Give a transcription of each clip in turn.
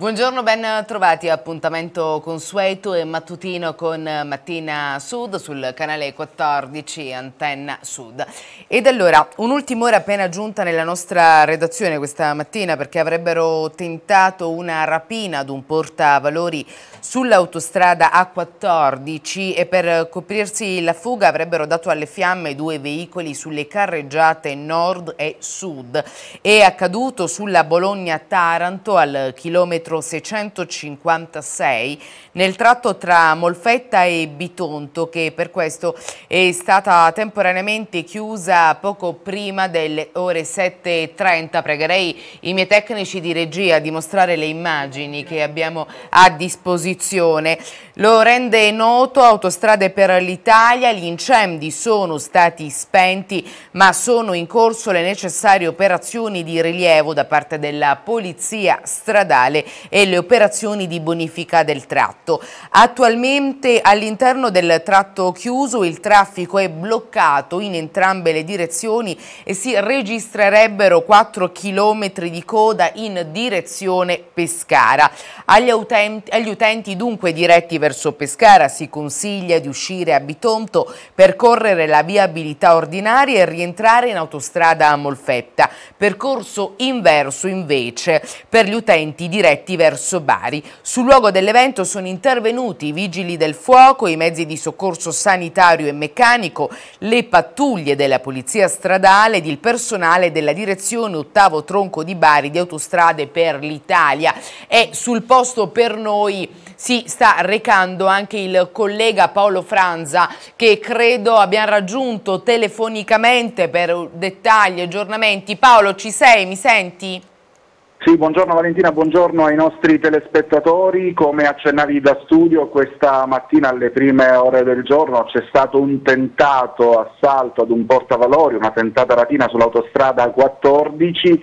Buongiorno, ben trovati. Appuntamento consueto e mattutino con Mattina Sud sul canale 14 Antenna Sud. Ed allora, un'ultima ora appena giunta nella nostra redazione questa mattina perché avrebbero tentato una rapina ad un portavalori sull'autostrada A14 e per coprirsi la fuga avrebbero dato alle fiamme due veicoli sulle carreggiate nord e sud. È accaduto sulla Bologna-Taranto al chilometro chilometro 656 nel tratto tra Molfetta e Bitonto che per questo è stata temporaneamente chiusa poco prima delle ore 7.30. Pregherei i miei tecnici di regia di mostrare le immagini che abbiamo a disposizione. Lo rende noto Autostrade per l'Italia, gli incendi sono stati spenti ma sono in corso le necessarie operazioni di rilievo da parte della polizia stradale e le operazioni di bonifica del tratto. Attualmente all'interno del tratto chiuso il traffico è bloccato in entrambe le direzioni e si registrerebbero 4 km di coda in direzione Pescara. Agli utenti, agli utenti dunque diretti verso verso Pescara si consiglia di uscire a Bitonto, percorrere la viabilità ordinaria e rientrare in autostrada a Molfetta. Percorso inverso invece per gli utenti diretti verso Bari. Sul luogo dell'evento sono intervenuti i vigili del fuoco, i mezzi di soccorso sanitario e meccanico, le pattuglie della polizia stradale ed il personale della direzione ottavo tronco di Bari di autostrade per l'Italia. È sul posto per noi si sta recando anche il collega Paolo Franza che credo abbiamo raggiunto telefonicamente per dettagli e aggiornamenti. Paolo ci sei? Mi senti? Sì, buongiorno Valentina, buongiorno ai nostri telespettatori. Come accennavi da studio, questa mattina alle prime ore del giorno c'è stato un tentato assalto ad un portavalori, una tentata rapina sull'autostrada 14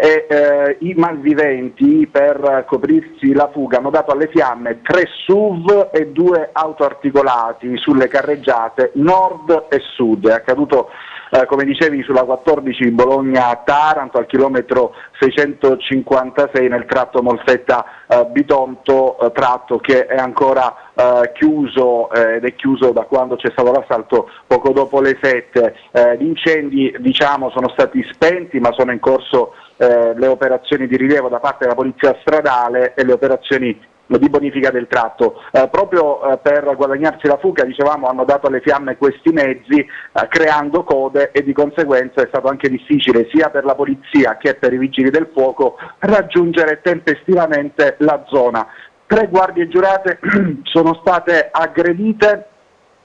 e eh, i malviventi per coprirsi la fuga hanno dato alle fiamme tre SUV e due auto articolati sulle carreggiate nord e sud. È accaduto eh, come dicevi sulla 14 Bologna-Taranto al chilometro 656 nel tratto Molfetta-Bitonto, eh, eh, tratto che è ancora eh, chiuso eh, ed è chiuso da quando c'è stato l'assalto poco dopo le 7. Eh, gli incendi diciamo, sono stati spenti ma sono in corso eh, le operazioni di rilievo da parte della polizia stradale e le operazioni di bonifica del tratto. Eh, proprio eh, per guadagnarsi la fuga, dicevamo, hanno dato alle fiamme questi mezzi eh, creando code e di conseguenza è stato anche difficile sia per la polizia che per i vigili del fuoco raggiungere tempestivamente la zona. Tre guardie giurate sono state aggredite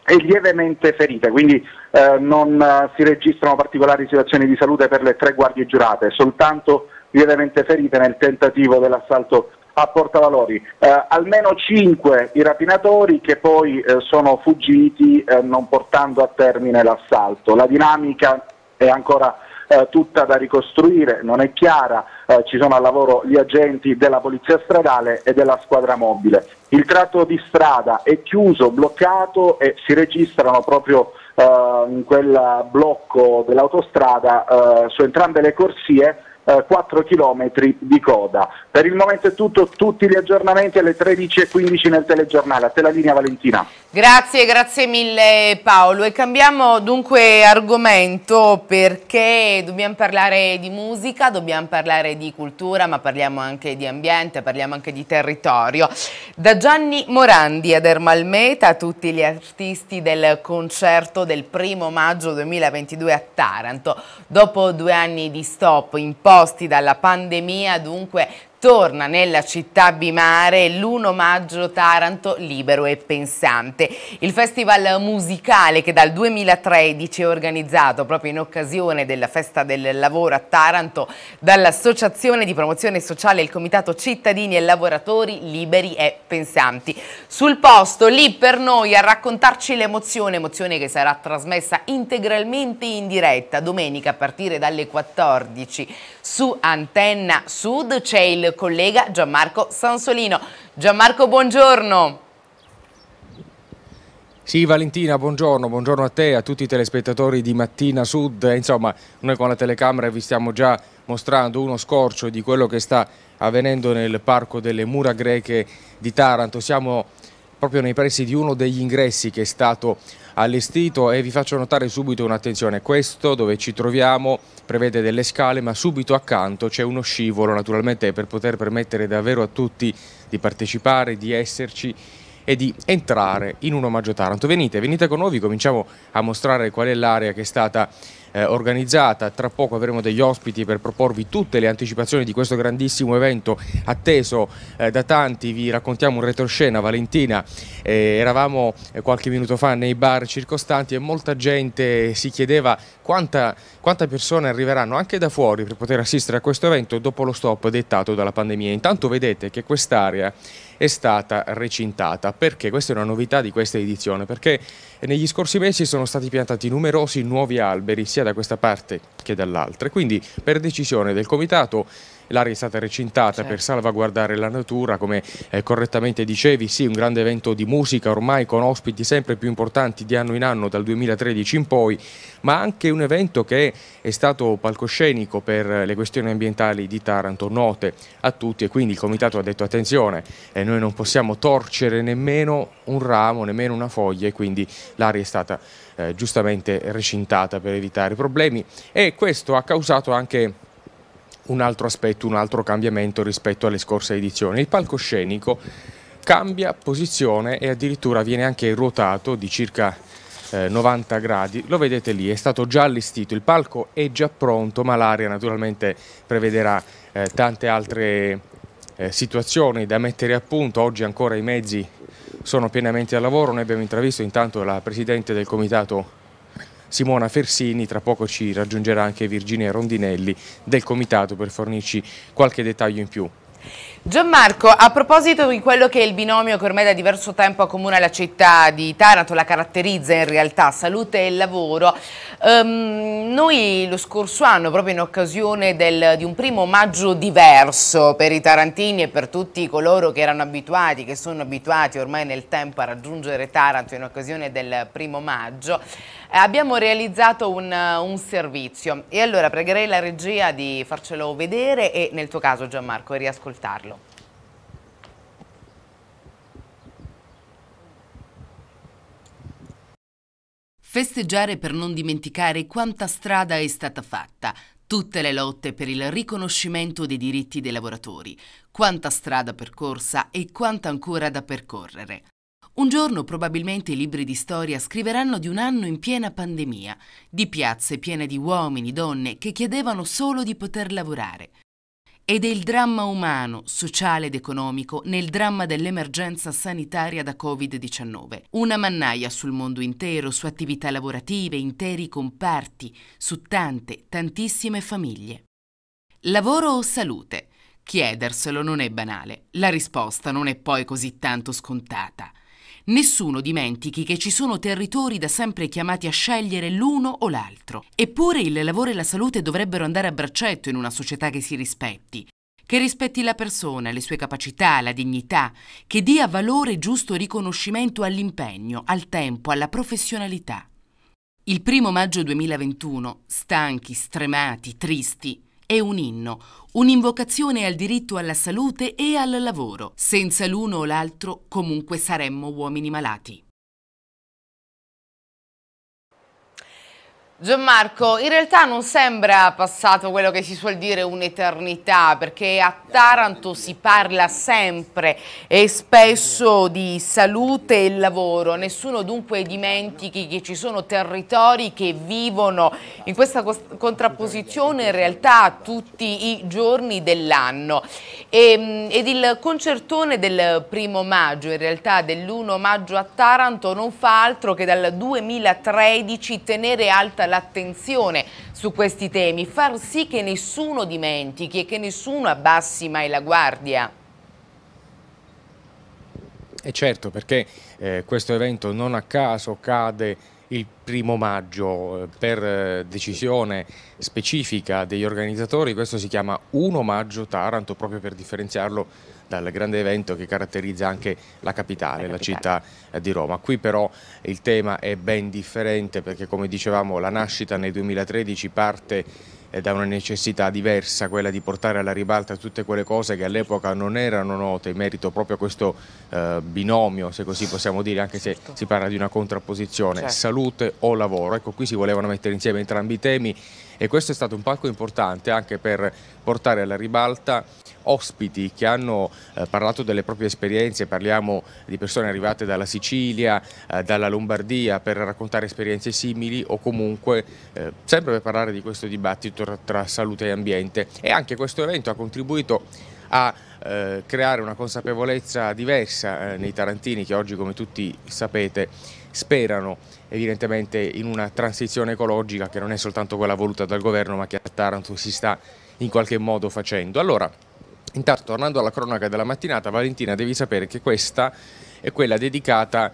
e lievemente ferite, quindi eh, non eh, si registrano particolari situazioni di salute per le tre guardie giurate, soltanto lievemente ferite nel tentativo dell'assalto a Portavalori. Eh, almeno cinque i rapinatori che poi eh, sono fuggiti eh, non portando a termine l'assalto. La dinamica è ancora eh, tutta da ricostruire, non è chiara, eh, ci sono al lavoro gli agenti della Polizia Stradale e della squadra mobile. Il tratto di strada è chiuso, bloccato e si registrano proprio eh, in quel blocco dell'autostrada eh, su entrambe le corsie 4 eh, km di coda. Per il momento è tutto, tutti gli aggiornamenti alle 13.15 nel telegiornale. A te la linea Valentina. Grazie, grazie mille Paolo e cambiamo dunque argomento perché dobbiamo parlare di musica, dobbiamo parlare di cultura ma parliamo anche di ambiente, parliamo anche di territorio. Da Gianni Morandi ad Ermalmeta a tutti gli artisti del concerto del primo maggio 2022 a Taranto. Dopo due anni di stop imposti dalla pandemia dunque torna nella città bimare l'1 maggio Taranto libero e pensante. Il festival musicale che dal 2013 è organizzato proprio in occasione della festa del lavoro a Taranto dall'Associazione di Promozione Sociale e il Comitato Cittadini e Lavoratori Liberi e Pensanti. Sul posto, lì per noi, a raccontarci l'emozione, emozione che sarà trasmessa integralmente in diretta domenica a partire dalle 14 su Antenna Sud c'è il collega Gianmarco Sansolino. Gianmarco, buongiorno. Sì Valentina, buongiorno, buongiorno a te, a tutti i telespettatori di Mattina Sud. Eh, insomma, noi con la telecamera vi stiamo già mostrando uno scorcio di quello che sta avvenendo nel Parco delle Mura Greche di Taranto. Siamo proprio nei pressi di uno degli ingressi che è stato allestito e vi faccio notare subito un'attenzione, questo dove ci troviamo prevede delle scale ma subito accanto c'è uno scivolo naturalmente per poter permettere davvero a tutti di partecipare, di esserci e di entrare in un omaggio Taranto. Venite, venite con noi, vi cominciamo a mostrare qual è l'area che è stata eh, organizzata. Tra poco avremo degli ospiti per proporvi tutte le anticipazioni di questo grandissimo evento atteso eh, da tanti. Vi raccontiamo un retroscena. Valentina, eh, eravamo eh, qualche minuto fa nei bar circostanti e molta gente si chiedeva quanta, quante persone arriveranno anche da fuori per poter assistere a questo evento dopo lo stop dettato dalla pandemia. Intanto vedete che quest'area è stata recintata. Perché? Questa è una novità di questa edizione, perché negli scorsi mesi sono stati piantati numerosi nuovi alberi sia da questa parte che dall'altra. Quindi per decisione del Comitato l'area è stata recintata certo. per salvaguardare la natura, come eh, correttamente dicevi, sì, un grande evento di musica ormai con ospiti sempre più importanti di anno in anno dal 2013 in poi, ma anche un evento che è stato palcoscenico per le questioni ambientali di Taranto, note a tutti e quindi il Comitato ha detto attenzione, eh, noi non possiamo torcere nemmeno un ramo, nemmeno una foglia e quindi l'aria è stata eh, giustamente recintata per evitare problemi e questo ha causato anche un altro aspetto, un altro cambiamento rispetto alle scorse edizioni. Il palcoscenico cambia posizione e addirittura viene anche ruotato di circa 90 eh, gradi, lo vedete lì, è stato già allestito, il palco è già pronto ma l'aria naturalmente prevederà eh, tante altre eh, situazioni da mettere a punto, oggi ancora i mezzi sono pienamente al lavoro, noi abbiamo intravisto intanto la Presidente del Comitato Simona Fersini, tra poco ci raggiungerà anche Virginia Rondinelli del Comitato per fornirci qualche dettaglio in più. Gianmarco, a proposito di quello che è il binomio che ormai da diverso tempo accomuna la città di Taranto, la caratterizza in realtà, salute e lavoro, um, noi lo scorso anno, proprio in occasione del, di un primo maggio diverso per i tarantini e per tutti coloro che erano abituati, che sono abituati ormai nel tempo a raggiungere Taranto in occasione del primo maggio, eh, abbiamo realizzato un, eh, un, servizio e allora pregherei la regia di farcelo vedere e nel tuo caso Gianmarco riascoltarlo. Festeggiare per non dimenticare quanta strada è stata fatta, tutte le lotte per il riconoscimento dei diritti dei lavoratori, quanta strada percorsa e quanta ancora da percorrere. Un giorno probabilmente i libri di storia scriveranno di un anno in piena pandemia, di piazze piene di uomini, donne che chiedevano solo di poter lavorare. E del dramma umano, sociale ed economico nel dramma dell'emergenza sanitaria da Covid-19. Una mannaia sul mondo intero, su attività lavorative, interi comparti, su tante, tantissime famiglie. Lavoro o salute? Chiederselo non è banale, la risposta non è poi così tanto scontata. Nessuno dimentichi che ci sono territori da sempre chiamati a scegliere l'uno o l'altro. Eppure il lavoro e la salute dovrebbero andare a braccetto in una società che si rispetti, che rispetti la persona, le sue capacità, la dignità, che dia valore e giusto riconoscimento all'impegno, al tempo, alla professionalità. Il primo maggio 2021, stanchi, stremati, tristi, è un inno, un'invocazione al diritto alla salute e al lavoro. Senza l'uno o l'altro comunque saremmo uomini malati. Gianmarco, in realtà non sembra passato quello che si suol dire un'eternità, perché a Taranto si parla sempre e spesso di salute e lavoro, nessuno dunque dimentichi che ci sono territori che vivono in questa contrapposizione in realtà tutti i giorni dell'anno. Ehm, ed il concertone del primo maggio, in realtà dell'1 maggio a Taranto, non fa altro che dal 2013 tenere alta la l'attenzione su questi temi, far sì che nessuno dimentichi e che nessuno abbassi mai la guardia. E certo, perché eh, questo evento non a caso cade il primo maggio eh, per eh, decisione specifica degli organizzatori, questo si chiama 1 maggio Taranto proprio per differenziarlo dal grande evento che caratterizza anche la capitale, la, capitale. la città eh, di Roma. Qui però il tema è ben differente perché come dicevamo la nascita nel 2013 parte e da una necessità diversa, quella di portare alla ribalta tutte quelle cose che all'epoca non erano note in merito proprio a questo eh, binomio, se così possiamo dire, anche se certo. si parla di una contrapposizione, certo. salute o lavoro. Ecco, qui si volevano mettere insieme entrambi i temi e questo è stato un palco importante anche per portare alla ribalta ospiti che hanno eh, parlato delle proprie esperienze, parliamo di persone arrivate dalla Sicilia, eh, dalla Lombardia per raccontare esperienze simili o comunque eh, sempre per parlare di questo dibattito tra, tra salute e ambiente e anche questo evento ha contribuito a eh, creare una consapevolezza diversa eh, nei tarantini che oggi come tutti sapete sperano evidentemente in una transizione ecologica che non è soltanto quella voluta dal governo ma che a Taranto si sta in qualche modo facendo. Allora, intanto tornando alla cronaca della mattinata, Valentina devi sapere che questa è quella dedicata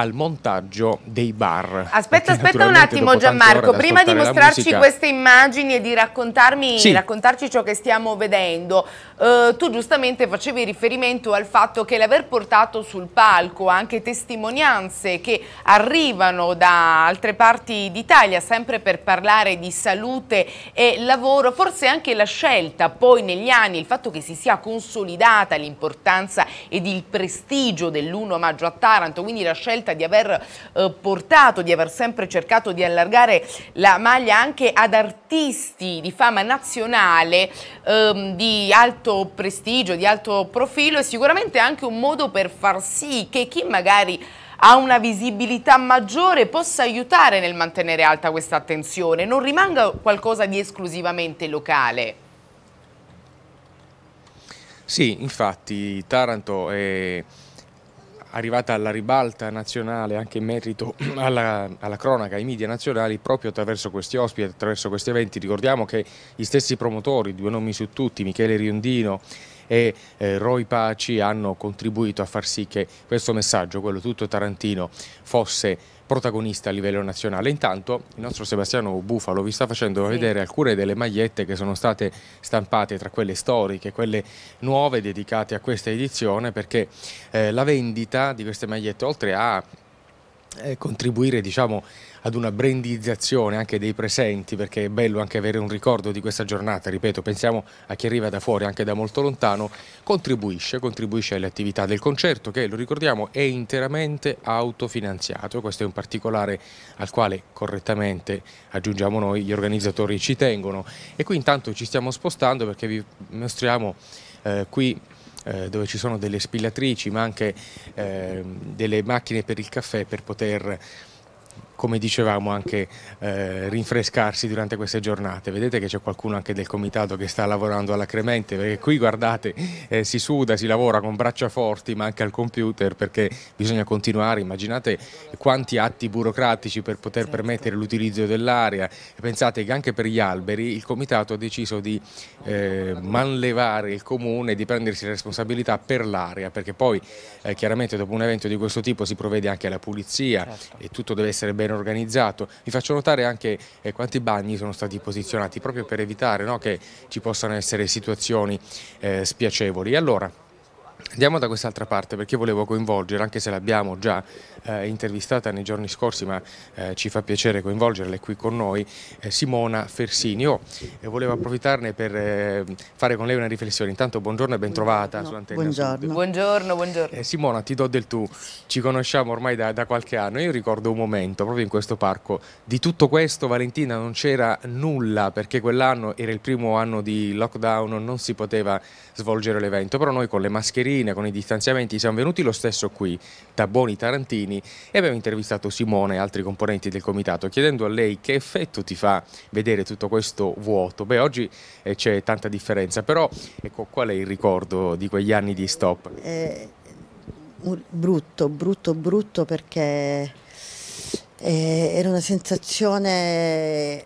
al montaggio dei bar. Aspetta, aspetta un attimo Gianmarco, prima di mostrarci musica... queste immagini e di raccontarmi, sì. raccontarci ciò che stiamo vedendo, eh, tu giustamente facevi riferimento al fatto che l'aver portato sul palco anche testimonianze che arrivano da altre parti d'Italia, sempre per parlare di salute e lavoro, forse anche la scelta poi negli anni, il fatto che si sia consolidata l'importanza ed il prestigio dell'1 maggio a Taranto, quindi la scelta scelta di aver eh, portato, di aver sempre cercato di allargare la maglia anche ad artisti di fama nazionale, ehm, di alto prestigio, di alto profilo, è sicuramente anche un modo per far sì che chi magari ha una visibilità maggiore possa aiutare nel mantenere alta questa attenzione, non rimanga qualcosa di esclusivamente locale. Sì, infatti Taranto è arrivata alla ribalta nazionale anche in merito alla, alla, cronaca, ai media nazionali proprio attraverso questi ospiti, attraverso questi eventi. Ricordiamo che gli stessi promotori, due nomi su tutti, Michele Riondino e eh, Roy Paci hanno contribuito a far sì che questo messaggio, quello tutto tarantino, fosse protagonista a livello nazionale. Intanto il nostro Sebastiano Bufalo vi sta facendo sì. vedere alcune delle magliette che sono state stampate tra quelle storiche, quelle nuove dedicate a questa edizione perché eh, la vendita di queste magliette oltre a eh, contribuire diciamo ad una brandizzazione anche dei presenti perché è bello anche avere un ricordo di questa giornata, ripeto, pensiamo a chi arriva da fuori anche da molto lontano, contribuisce, contribuisce alle attività del concerto che, lo ricordiamo, è interamente autofinanziato, questo è un particolare al quale correttamente aggiungiamo noi, gli organizzatori ci tengono e qui intanto ci stiamo spostando perché vi mostriamo eh, qui eh, dove ci sono delle spillatrici ma anche eh, delle macchine per il caffè per poter come dicevamo anche eh, rinfrescarsi durante queste giornate. Vedete che c'è qualcuno anche del comitato che sta lavorando alla cremente perché qui guardate eh, si suda, si lavora con braccia forti ma anche al computer perché bisogna continuare. Immaginate quanti atti burocratici per poter certo. permettere l'utilizzo dell'area. Pensate che anche per gli alberi il comitato ha deciso di eh, manlevare il comune e di prendersi la responsabilità per l'area perché poi eh, chiaramente dopo un evento di questo tipo si provvede anche alla pulizia certo. e tutto deve essere ben ben organizzato. Vi faccio notare anche eh, quanti bagni sono stati posizionati proprio per evitare no, che ci possano essere situazioni eh, spiacevoli. Allora, Andiamo da quest'altra parte perché volevo coinvolgere, anche se l'abbiamo già eh, intervistata nei giorni scorsi, ma eh, ci fa piacere coinvolgerla qui con noi, eh, Simona Fersinio. Eh, volevo approfittarne per ehm, fare con lei una riflessione. Intanto buongiorno e bentrovata buongiorno. su Antenna Buongiorno, buongiorno. buongiorno. Eh, Simona, ti do del tu, ci conosciamo ormai da, da qualche anno. Io ricordo un momento proprio in questo parco. Di tutto questo, Valentina, non c'era nulla perché quell'anno era il primo anno di lockdown, non si poteva svolgere l'evento, però noi con le mascherine mascherine, con i distanziamenti, siamo venuti lo stesso qui, da Taboni Tarantini, e abbiamo intervistato Simone e altri componenti del comitato, chiedendo a lei che effetto ti fa vedere tutto questo vuoto. Beh, oggi eh, c'è tanta differenza, però ecco, qual è il ricordo di quegli anni di stop? Eh, brutto, brutto, brutto perché eh, era una sensazione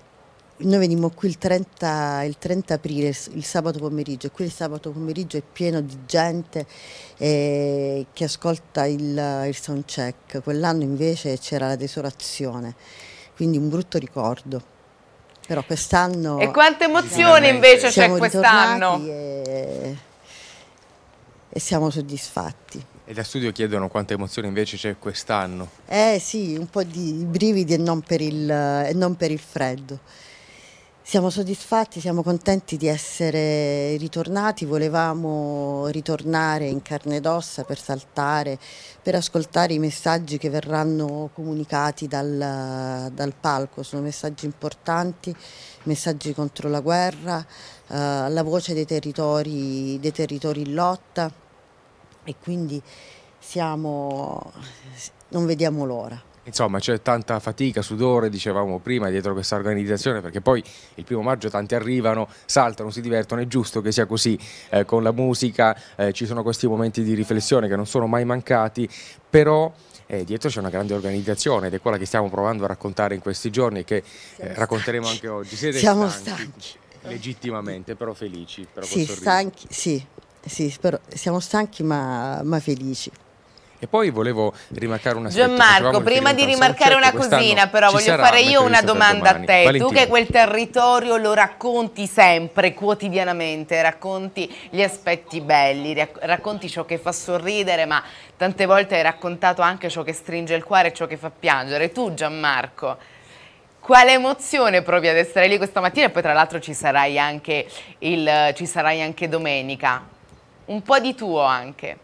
noi venimmo qui il 30, il 30 aprile, il sabato pomeriggio, e qui il sabato pomeriggio è pieno di gente eh, che ascolta il, il soundcheck. Quell'anno invece c'era la desolazione, quindi un brutto ricordo. Però quest'anno... E quante emozioni invece c'è quest'anno? E, e siamo soddisfatti. E da studio chiedono quante emozioni invece c'è quest'anno. Eh sì, un po' di brividi e non per il, non per il freddo. Siamo soddisfatti, siamo contenti di essere ritornati, volevamo ritornare in carne ed ossa per saltare, per ascoltare i messaggi che verranno comunicati dal, dal palco, sono messaggi importanti, messaggi contro la guerra, eh, la voce dei territori, dei territori in lotta e quindi siamo, non vediamo l'ora. Insomma c'è tanta fatica, sudore, dicevamo prima, dietro questa organizzazione, perché poi il primo maggio tanti arrivano, saltano, si divertono, è giusto che sia così, eh, con la musica eh, ci sono questi momenti di riflessione che non sono mai mancati, però eh, dietro c'è una grande organizzazione ed è quella che stiamo provando a raccontare in questi giorni e che eh, racconteremo anche oggi. Siete Siamo stanchi, stanchi. legittimamente, però felici. Però sì, stanchi, sì, sì, però siamo stanchi ma, ma felici. E poi volevo rimarcare una cosa. Gianmarco, prima di rimarcare una certo, cosina però voglio fare io una domanda a te. Valentino. Tu che quel territorio lo racconti sempre, quotidianamente, racconti gli aspetti belli, racconti ciò che fa sorridere, ma tante volte hai raccontato anche ciò che stringe il cuore e ciò che fa piangere. Tu Gianmarco, quale emozione provi ad essere lì questa mattina e poi tra l'altro ci, ci, sarai anche domenica. Un po' di tuo anche.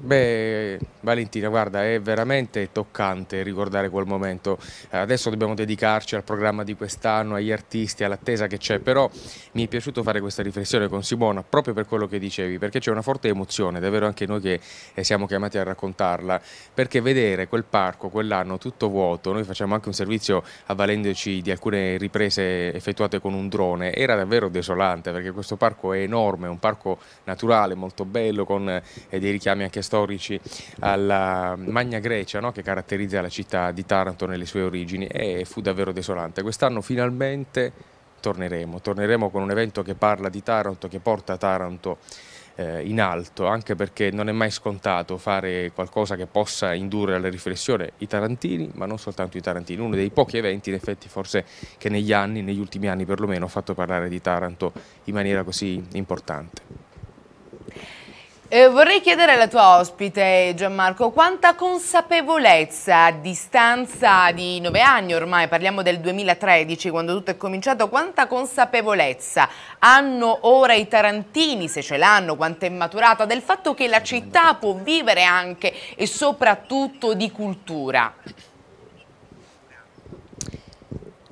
Beh, Valentina, guarda, è veramente toccante ricordare quel momento. Adesso dobbiamo dedicarci al programma di quest'anno, agli artisti, all'attesa che c'è, però mi è piaciuto fare questa riflessione con Simona proprio per quello che dicevi, perché c'è una forte emozione, davvero anche noi che eh, siamo chiamati a raccontarla, perché vedere quel parco quell'anno tutto vuoto, noi facciamo anche un servizio avvalendoci di alcune riprese effettuate con un drone, era davvero desolante perché questo parco è enorme, un parco naturale molto bello con eh, dei richiami anche storici alla Magna Grecia no? che caratterizza la città di Taranto nelle sue origini e fu davvero desolante. Quest'anno finalmente torneremo, torneremo con un evento che parla di Taranto, che porta Taranto eh, in alto, anche perché non è mai scontato fare qualcosa che possa indurre alla riflessione i tarantini, ma non soltanto i tarantini, uno dei pochi eventi in effetti forse che negli anni, negli ultimi anni perlomeno, ha fatto parlare di Taranto in maniera così importante. Eh, vorrei chiedere alla tua ospite Gianmarco quanta consapevolezza a distanza di nove anni ormai, parliamo del 2013 quando tutto è cominciato, quanta consapevolezza hanno ora i tarantini, se ce l'hanno, quanto è maturata, del fatto che la città può vivere anche e soprattutto di cultura?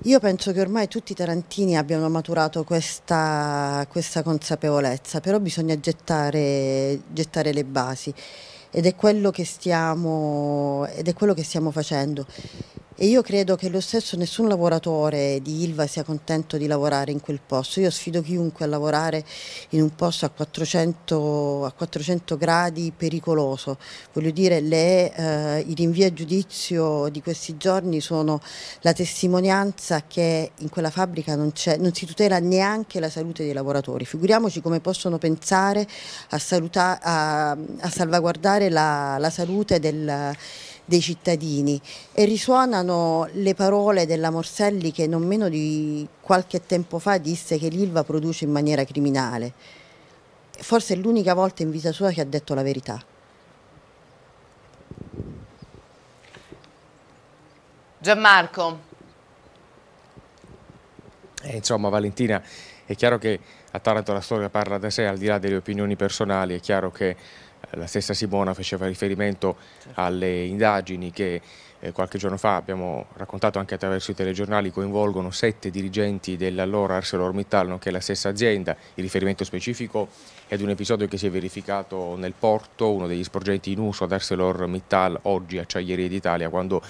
Io penso che ormai tutti i tarantini abbiano maturato questa, questa consapevolezza, però bisogna gettare, gettare le basi ed è, stiamo, ed è quello che stiamo facendo. E io credo che lo stesso nessun lavoratore di Ilva sia contento di lavorare in quel posto. Io sfido chiunque a lavorare in un posto a 400, a 400 gradi pericoloso. Voglio dire, le, eh, i rinvii a giudizio di questi giorni sono la testimonianza che in quella fabbrica non, non si tutela neanche la salute dei lavoratori. Figuriamoci come possono pensare a, saluta, a, a salvaguardare la, la salute del dei cittadini e risuonano le parole della Morselli che non meno di qualche tempo fa disse che l'Ilva produce in maniera criminale. Forse è l'unica volta in vita sua che ha detto la verità. Gianmarco. Eh, insomma Valentina, è chiaro che a Taranto la storia parla da sé, al di là delle opinioni personali, è chiaro che la stessa Simona faceva riferimento certo. alle indagini che eh, qualche giorno fa abbiamo raccontato anche attraverso i telegiornali coinvolgono sette dirigenti dell'allora ArcelorMittal, nonché la stessa azienda. Il riferimento specifico è ad un episodio che si è verificato nel porto, uno degli sporgenti in uso ad ArcelorMittal, oggi Acciaierie d'Italia, quando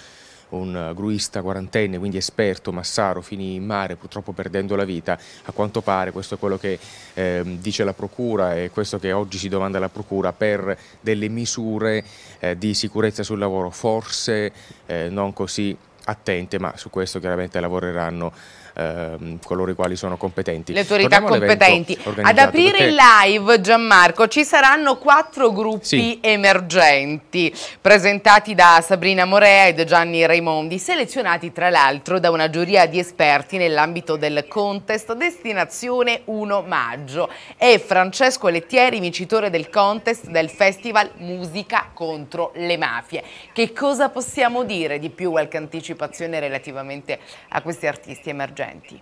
un eh, gruista quarantenne, quindi esperto, Massaro, finì in mare purtroppo perdendo la vita. A quanto pare questo è quello che eh, dice la Procura e questo che oggi si domanda la Procura per delle misure eh, di sicurezza sul lavoro, forse eh, non così attente, ma su questo chiaramente lavoreranno ehm, coloro i quali sono competenti. Le autorità Torniamo competenti. Ad aprire il live, Gianmarco, ci saranno quattro gruppi sì. emergenti presentati da Sabrina Morea ed Gianni Raimondi, selezionati tra l'altro da una giuria di esperti nell'ambito del contest Destinazione 1 Maggio e Francesco Lettieri, vincitore del contest del Festival Musica contro le mafie. Che cosa possiamo dire di più, qualche anticipazione relativamente a questi artisti emergenti? emergenti?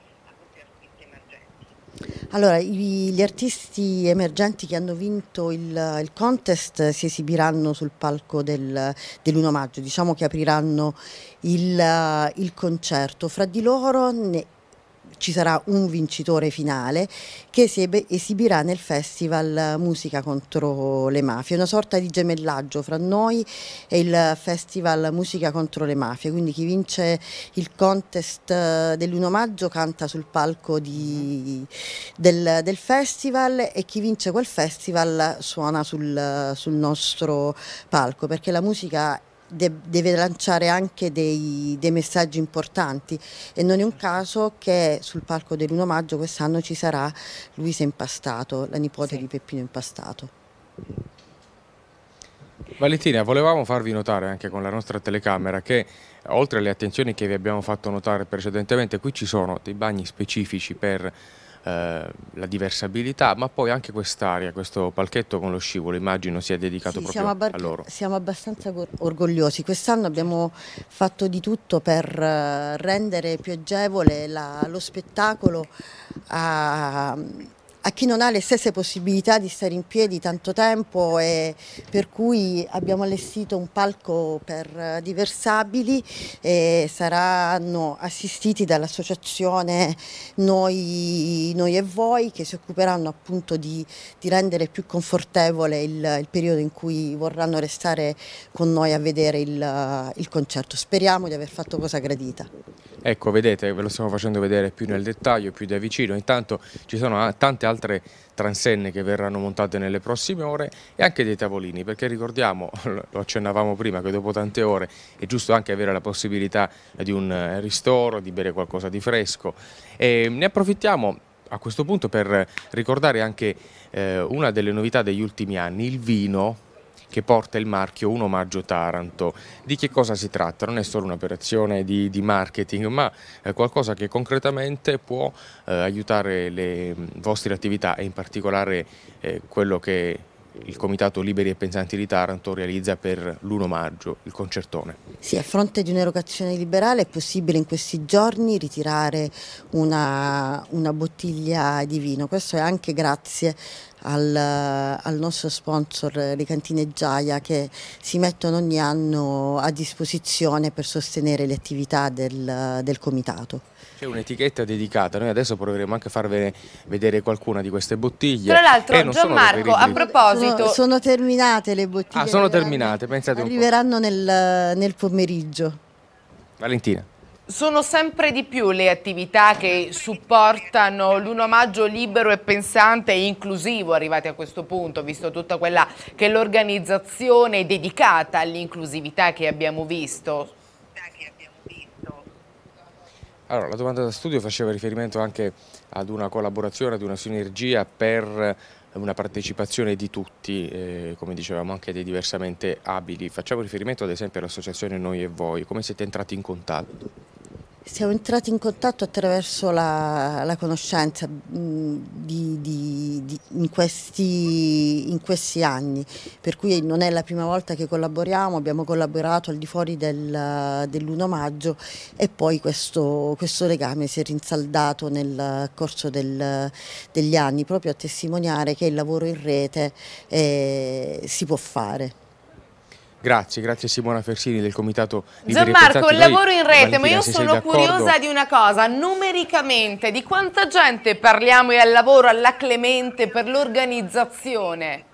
Allora, gli artisti emergenti che hanno vinto il, il contest si esibiranno sul palco del, dell'1 maggio, diciamo che apriranno il, il concerto. Fra di loro ci sarà un vincitore finale che si esibirà nel Festival Musica contro le mafie, una sorta di gemellaggio fra noi e il Festival Musica contro le mafie, quindi chi vince il contest eh, dell'1 maggio canta sul palco di, del, del, festival e chi vince quel festival suona sul, sul nostro palco perché la musica deve lanciare anche dei, dei, messaggi importanti e non è un caso che sul palco dell'1 maggio quest'anno ci sarà Luisa Impastato, la nipote sì. di Peppino Impastato. Valentina, volevamo farvi notare anche con la nostra telecamera che oltre alle attenzioni che vi abbiamo fatto notare precedentemente, qui ci sono dei bagni specifici per eh, la diversabilità, ma poi anche quest'area, questo palchetto con lo scivolo, immagino sia dedicato sì, proprio a loro. Siamo abbastanza orgogliosi. Quest'anno abbiamo fatto di tutto per eh, rendere più agevole la, lo spettacolo a a chi non ha le stesse possibilità di stare in piedi tanto tempo e per cui abbiamo allestito un palco per eh, diversabili e saranno assistiti dall'associazione noi, noi, e Voi che si occuperanno appunto di, di rendere più confortevole il, il, periodo in cui vorranno restare con noi a vedere il, eh, il concerto. Speriamo di aver fatto cosa gradita. Ecco, vedete, ve lo stiamo facendo vedere più nel dettaglio, più da vicino. Intanto ci sono eh, tante altre altre transenne che verranno montate nelle prossime ore e anche dei tavolini perché ricordiamo, lo accennavamo prima, che dopo tante ore è giusto anche avere la possibilità di un eh, ristoro, di bere qualcosa di fresco e ne approfittiamo a questo punto per ricordare anche eh, una delle novità degli ultimi anni, il vino che porta il marchio 1 maggio Taranto. Di che cosa si tratta? Non è solo un'operazione di, di, marketing, ma eh, qualcosa che concretamente può eh, aiutare le mm, vostre attività e in particolare eh, quello che il Comitato Liberi e Pensanti di Taranto realizza per l'1 maggio il concertone. Sì, a fronte di un'erogazione liberale è possibile in questi giorni ritirare una, una bottiglia di vino. Questo è anche grazie al, al, nostro sponsor, eh, le cantine Giaia, che si mettono ogni anno a disposizione per sostenere le attività del, del Comitato. C'è un'etichetta dedicata, noi adesso proveremo anche a farvene vedere qualcuna di queste bottiglie. Tra l'altro, eh, Gianmarco, a proposito... Sono, sono, terminate le bottiglie. Ah, sono terminate, pensate Arriveranno nel, nel pomeriggio. Valentina. Sono sempre di più le attività che supportano l'1 maggio libero e pensante e inclusivo, arrivati a questo punto, visto tutta quella che è l'organizzazione dedicata all'inclusività che abbiamo visto. Allora, la domanda da studio faceva riferimento anche ad una collaborazione, ad una sinergia per una partecipazione di tutti, eh, come dicevamo anche dei diversamente abili. Facciamo riferimento ad esempio all'associazione Noi e Voi, come siete entrati in contatto? Siamo entrati in contatto attraverso la, la conoscenza mm, di, di, di, in, questi, in, questi, anni, per cui non è la prima volta che collaboriamo, abbiamo collaborato al di fuori del, dell'1 maggio e poi questo, questo, legame si è rinsaldato nel corso del, degli anni, proprio a testimoniare che il lavoro in rete eh, si può fare. Grazie, grazie Simona Fersini del Comitato di Gianmarco, il lavoro in rete, Valentina, ma io sono curiosa di una cosa, numericamente di quanta gente parliamo e al lavoro alla Clemente per l'organizzazione?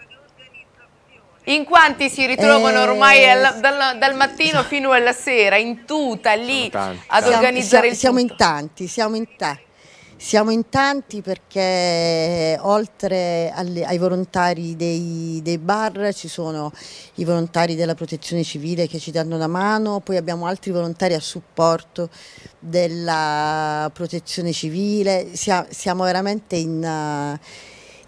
In quanti si ritrovano eh, ormai al, dal, dal, mattino fino alla sera, in tuta, lì, tanti, ad tanti. organizzare siamo, il tutto? Siamo in tanti, siamo in tanti. Siamo in tanti perché oltre alle, ai volontari dei, dei, bar ci sono i volontari della protezione civile che ci danno una mano, poi abbiamo altri volontari a supporto della protezione civile, siamo, siamo veramente in... Uh,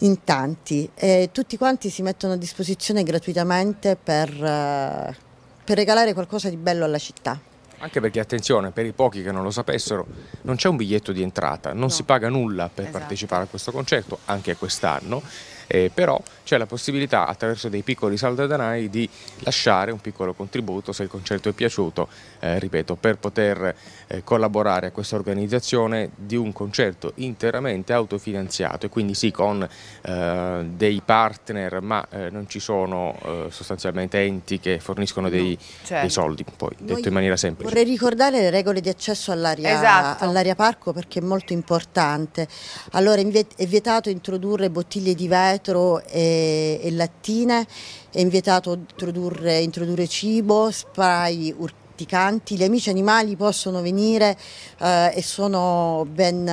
in tanti e tutti quanti si mettono a disposizione gratuitamente per, per regalare qualcosa di bello alla città. Anche perché, attenzione, per i pochi che non lo sapessero, non c'è un biglietto di entrata, non no. si paga nulla per esatto. partecipare a questo concerto, anche quest'anno, eh, però c'è la possibilità attraverso dei piccoli saldadanai di lasciare un piccolo contributo se il concerto è piaciuto, eh, ripeto, per poter eh, collaborare a questa organizzazione di un concerto interamente autofinanziato e quindi sì con eh, dei partner ma eh, non ci sono eh, sostanzialmente enti che forniscono dei, cioè, dei soldi, poi detto in maniera semplice. Vorrei ricordare le regole di accesso all'aria esatto. all parco perché è molto importante. Allora è vietato introdurre bottiglie di vetro e e, lattine, è vietato introdurre, introdurre cibo, spray, urchini praticanti, gli amici animali possono venire eh, e sono ben,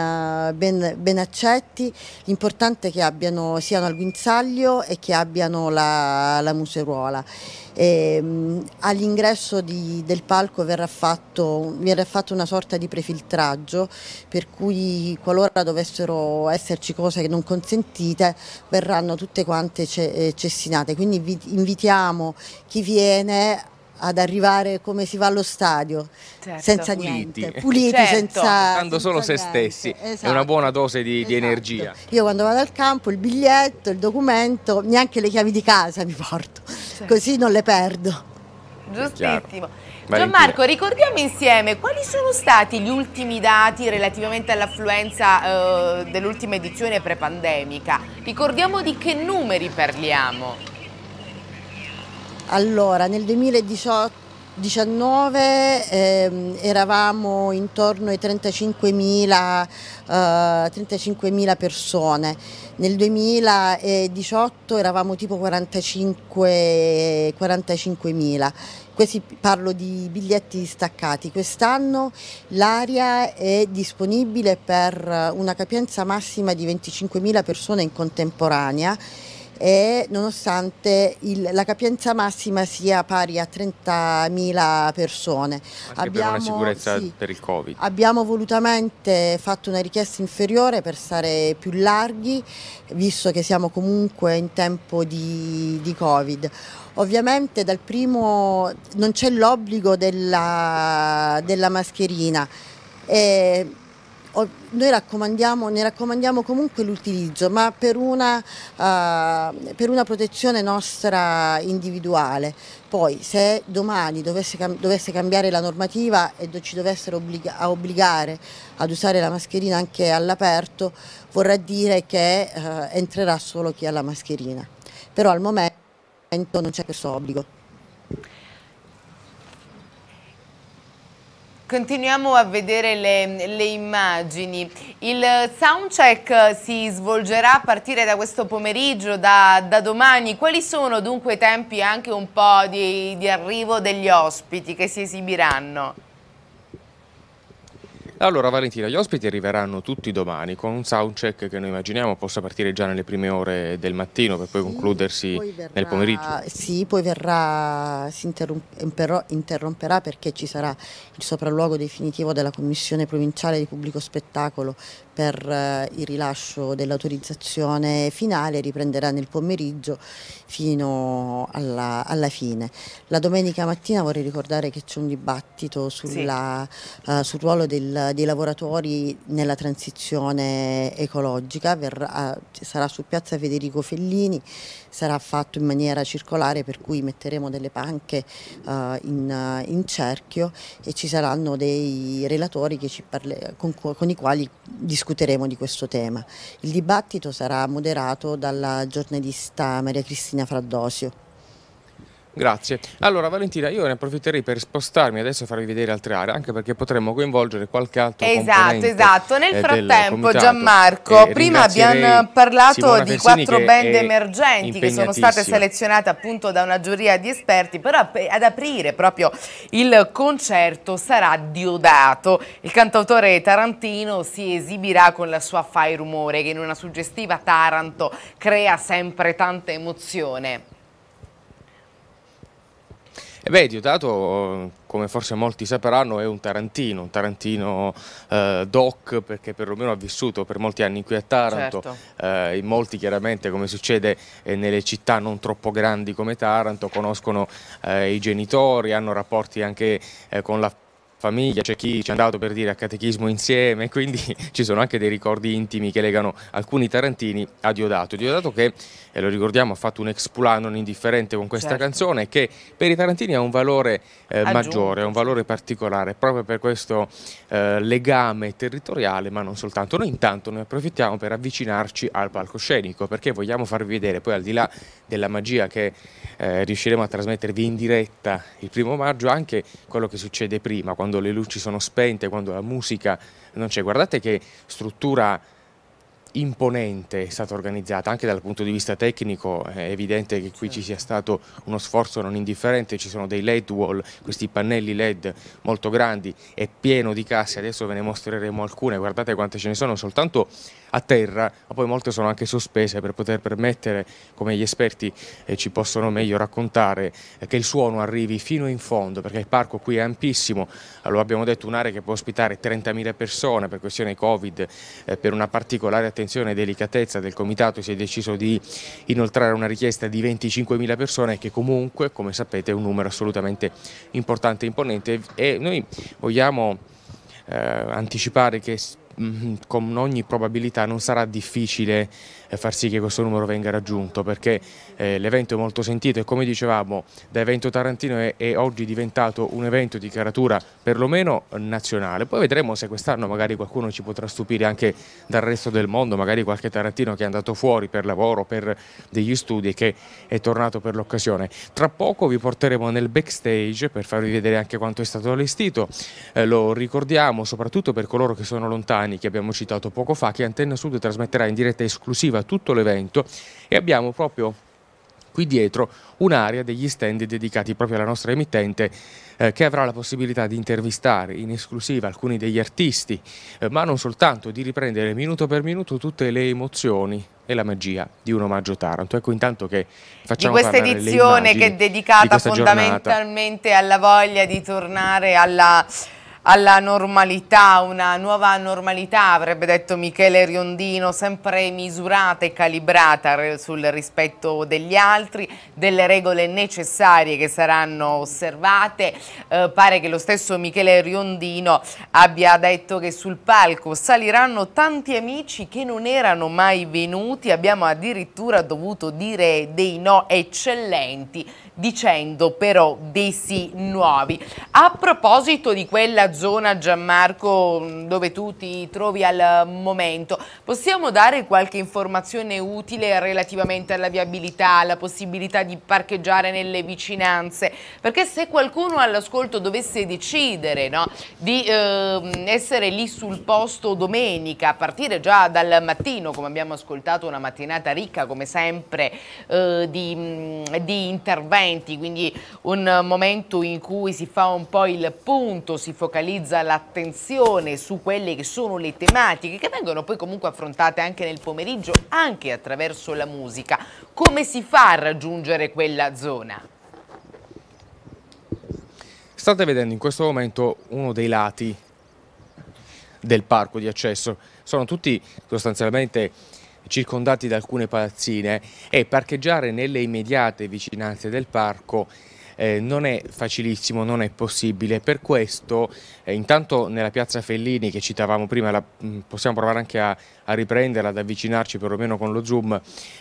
ben, ben accetti, l'importante è che abbiano, siano al guinzaglio e che abbiano la, la museruola. Ehm, all'ingresso del palco verrà fatto, verrà fatto, una sorta di prefiltraggio per cui qualora dovessero esserci cose non consentite verranno tutte quante eh, cessinate quindi invitiamo chi viene ad arrivare come si va allo stadio, certo. senza puliti, niente, puliti certo. senza... Portando solo se stessi, esatto. è una esatto. buona dose di, esatto. di, energia. Io quando vado al campo il biglietto, il documento, neanche le chiavi di casa mi porto, certo. così non le perdo. Giustissimo. Gianmarco, ricordiamo insieme quali sono stati gli ultimi dati relativamente all'affluenza eh, dell'ultima edizione pre-pandemica. Ricordiamo di che numeri parliamo. Allora, nel 2018 19 ehm, eravamo intorno ai 35.000 eh, 35 persone, nel 2018 eravamo tipo 45.000, 45 questi parlo di biglietti staccati, quest'anno l'area è disponibile per una capienza massima di 25.000 persone in contemporanea e nonostante il, la capienza massima sia pari a 30.000 persone. Anche abbiamo, per sicurezza sì, per il Covid. Abbiamo volutamente fatto una richiesta inferiore per stare più larghi, visto che siamo comunque in tempo di, di Covid. Ovviamente dal primo non c'è l'obbligo della, della mascherina. E, noi raccomandiamo, ne raccomandiamo comunque l'utilizzo, ma per una, uh, per una, protezione nostra individuale. Poi se domani dovesse, dovesse cambiare la normativa e do, ci dovessero obbliga a obbligare ad usare la mascherina anche all'aperto, vorrà dire che uh, entrerà solo chi ha la mascherina. Però al momento non c'è questo obbligo. Continuiamo a vedere le, le, immagini. Il soundcheck si svolgerà a partire da questo pomeriggio, da, da domani. Quali sono dunque i tempi anche un po' di, di arrivo degli ospiti che si esibiranno? Allora Valentina, gli ospiti arriveranno tutti domani con un soundcheck che noi immaginiamo possa partire già nelle prime ore del mattino per poi sì, concludersi poi verrà, nel pomeriggio. Sì, poi verrà, si interromperà, interromperà perché ci sarà il sopralluogo definitivo della Commissione Provinciale di Pubblico Spettacolo per eh, il rilascio dell'autorizzazione finale riprenderà nel pomeriggio fino alla, alla, fine. La domenica mattina vorrei ricordare che c'è un dibattito sulla, sì. uh, sul ruolo del, dei lavoratori nella transizione ecologica, Verrà, sarà su piazza Federico Fellini sarà fatto in maniera circolare per cui metteremo delle panche uh, in, eh, in, cerchio e ci saranno dei relatori parle, con, con i quali discuteremo di questo tema. Il dibattito sarà moderato dalla giornalista Maria Cristina Fraddosio. Grazie. Allora Valentina, io ne approfitterei per spostarmi adesso e farvi vedere altre aree, anche perché potremmo coinvolgere qualche altro Esatto, esatto. Nel eh, frattempo Gianmarco, eh, prima abbiamo parlato Simona di Pensini quattro band emergenti che sono state selezionate appunto da una giuria di esperti, però ad aprire proprio il concerto sarà Diodato. Il cantautore tarantino si esibirà con la sua Fai Rumore che in una suggestiva Taranto crea sempre tanta emozione. Eh beh, Diodato, come forse molti saperanno, è un tarantino, un tarantino eh, doc perché perlomeno ha vissuto per molti anni qui a Taranto, certo. eh, in molti chiaramente come succede eh, nelle città non troppo grandi come Taranto, conoscono eh, i genitori, hanno rapporti anche eh, con la famiglia, c'è chi ci è andato per dire a catechismo insieme, quindi ci sono anche dei ricordi intimi che legano alcuni tarantini a Diodato. Diodato che e lo ricordiamo ha fatto un exploit non indifferente con questa certo. canzone che per i tarantini ha un valore eh, maggiore, un valore particolare proprio per questo eh, legame territoriale ma non soltanto. Noi intanto ne approfittiamo per avvicinarci al palcoscenico perché vogliamo farvi vedere poi al di là della magia che eh, riusciremo a trasmettervi in diretta il primo maggio anche quello che succede prima quando le luci sono spente, quando la musica non c'è. Guardate che struttura imponente è stata organizzata, anche dal punto di vista tecnico è evidente che qui ci sia stato uno sforzo non indifferente, ci sono dei led wall, questi pannelli led molto grandi è pieno di casse, adesso ve ne mostreremo alcune, guardate quante ce ne sono, soltanto a terra, ma poi molte sono anche sospese per poter permettere, come gli esperti eh, ci possono meglio raccontare, eh, che il suono arrivi fino in fondo, perché il parco qui è ampissimo, lo abbiamo detto, un'area che può ospitare 30.000 persone per questione Covid, eh, per una particolare attenzione e delicatezza del Comitato si è deciso di inoltrare una richiesta di 25.000 persone che comunque, come sapete, è un numero assolutamente importante e imponente e noi vogliamo eh, anticipare che Mm, con ogni probabilità non sarà difficile eh, far sì che questo numero venga raggiunto perché eh, l'evento è molto sentito e come dicevamo da evento tarantino è, oggi diventato un evento di caratura perlomeno nazionale. Poi vedremo se quest'anno magari qualcuno ci potrà stupire anche dal resto del mondo, magari qualche tarantino che è andato fuori per lavoro, per degli studi e che è tornato per l'occasione. Tra poco vi porteremo nel backstage per farvi vedere anche quanto è stato allestito. Eh, lo ricordiamo soprattutto per coloro che sono lontani Romani che abbiamo citato poco fa che Antenna Sud trasmetterà in diretta esclusiva tutto l'evento e abbiamo proprio qui dietro un'area degli stand dedicati proprio alla nostra emittente eh, che avrà la possibilità di intervistare in esclusiva alcuni degli artisti, eh, ma non soltanto, di riprendere minuto per minuto tutte le emozioni e la magia di un omaggio Taranto. Ecco intanto che facciamo di questa edizione che è dedicata fondamentalmente giornata. alla voglia di tornare alla alla normalità, una nuova normalità, avrebbe detto Michele Riondino, sempre misurata e calibrata sul rispetto degli altri, delle regole necessarie che saranno osservate. Eh, pare che lo stesso Michele Riondino abbia detto che sul palco saliranno tanti amici che non erano mai venuti, abbiamo addirittura dovuto dire dei no eccellenti dicendo però dei sì nuovi. A proposito di quella zona Gianmarco dove tu ti trovi al momento, possiamo dare qualche informazione utile relativamente alla viabilità, alla possibilità di parcheggiare nelle vicinanze? Perché se qualcuno all'ascolto dovesse decidere no, di eh, essere lì sul posto domenica, a partire già dal mattino, come abbiamo ascoltato una mattinata ricca come sempre eh, di, di interventi, eventi, quindi un momento in cui si fa un po' il punto, si focalizza l'attenzione su quelle che sono le tematiche che vengono poi comunque affrontate anche nel pomeriggio, anche attraverso la musica. Come si fa a raggiungere quella zona? State vedendo in questo momento uno dei lati del parco di accesso. Sono tutti sostanzialmente circondati da alcune palazzine e parcheggiare nelle immediate vicinanze del parco eh, non è facilissimo, non è possibile. Per questo, eh, intanto nella piazza Fellini che citavamo prima, la, mm, possiamo provare anche a, a, riprenderla, ad avvicinarci perlomeno con lo zoom,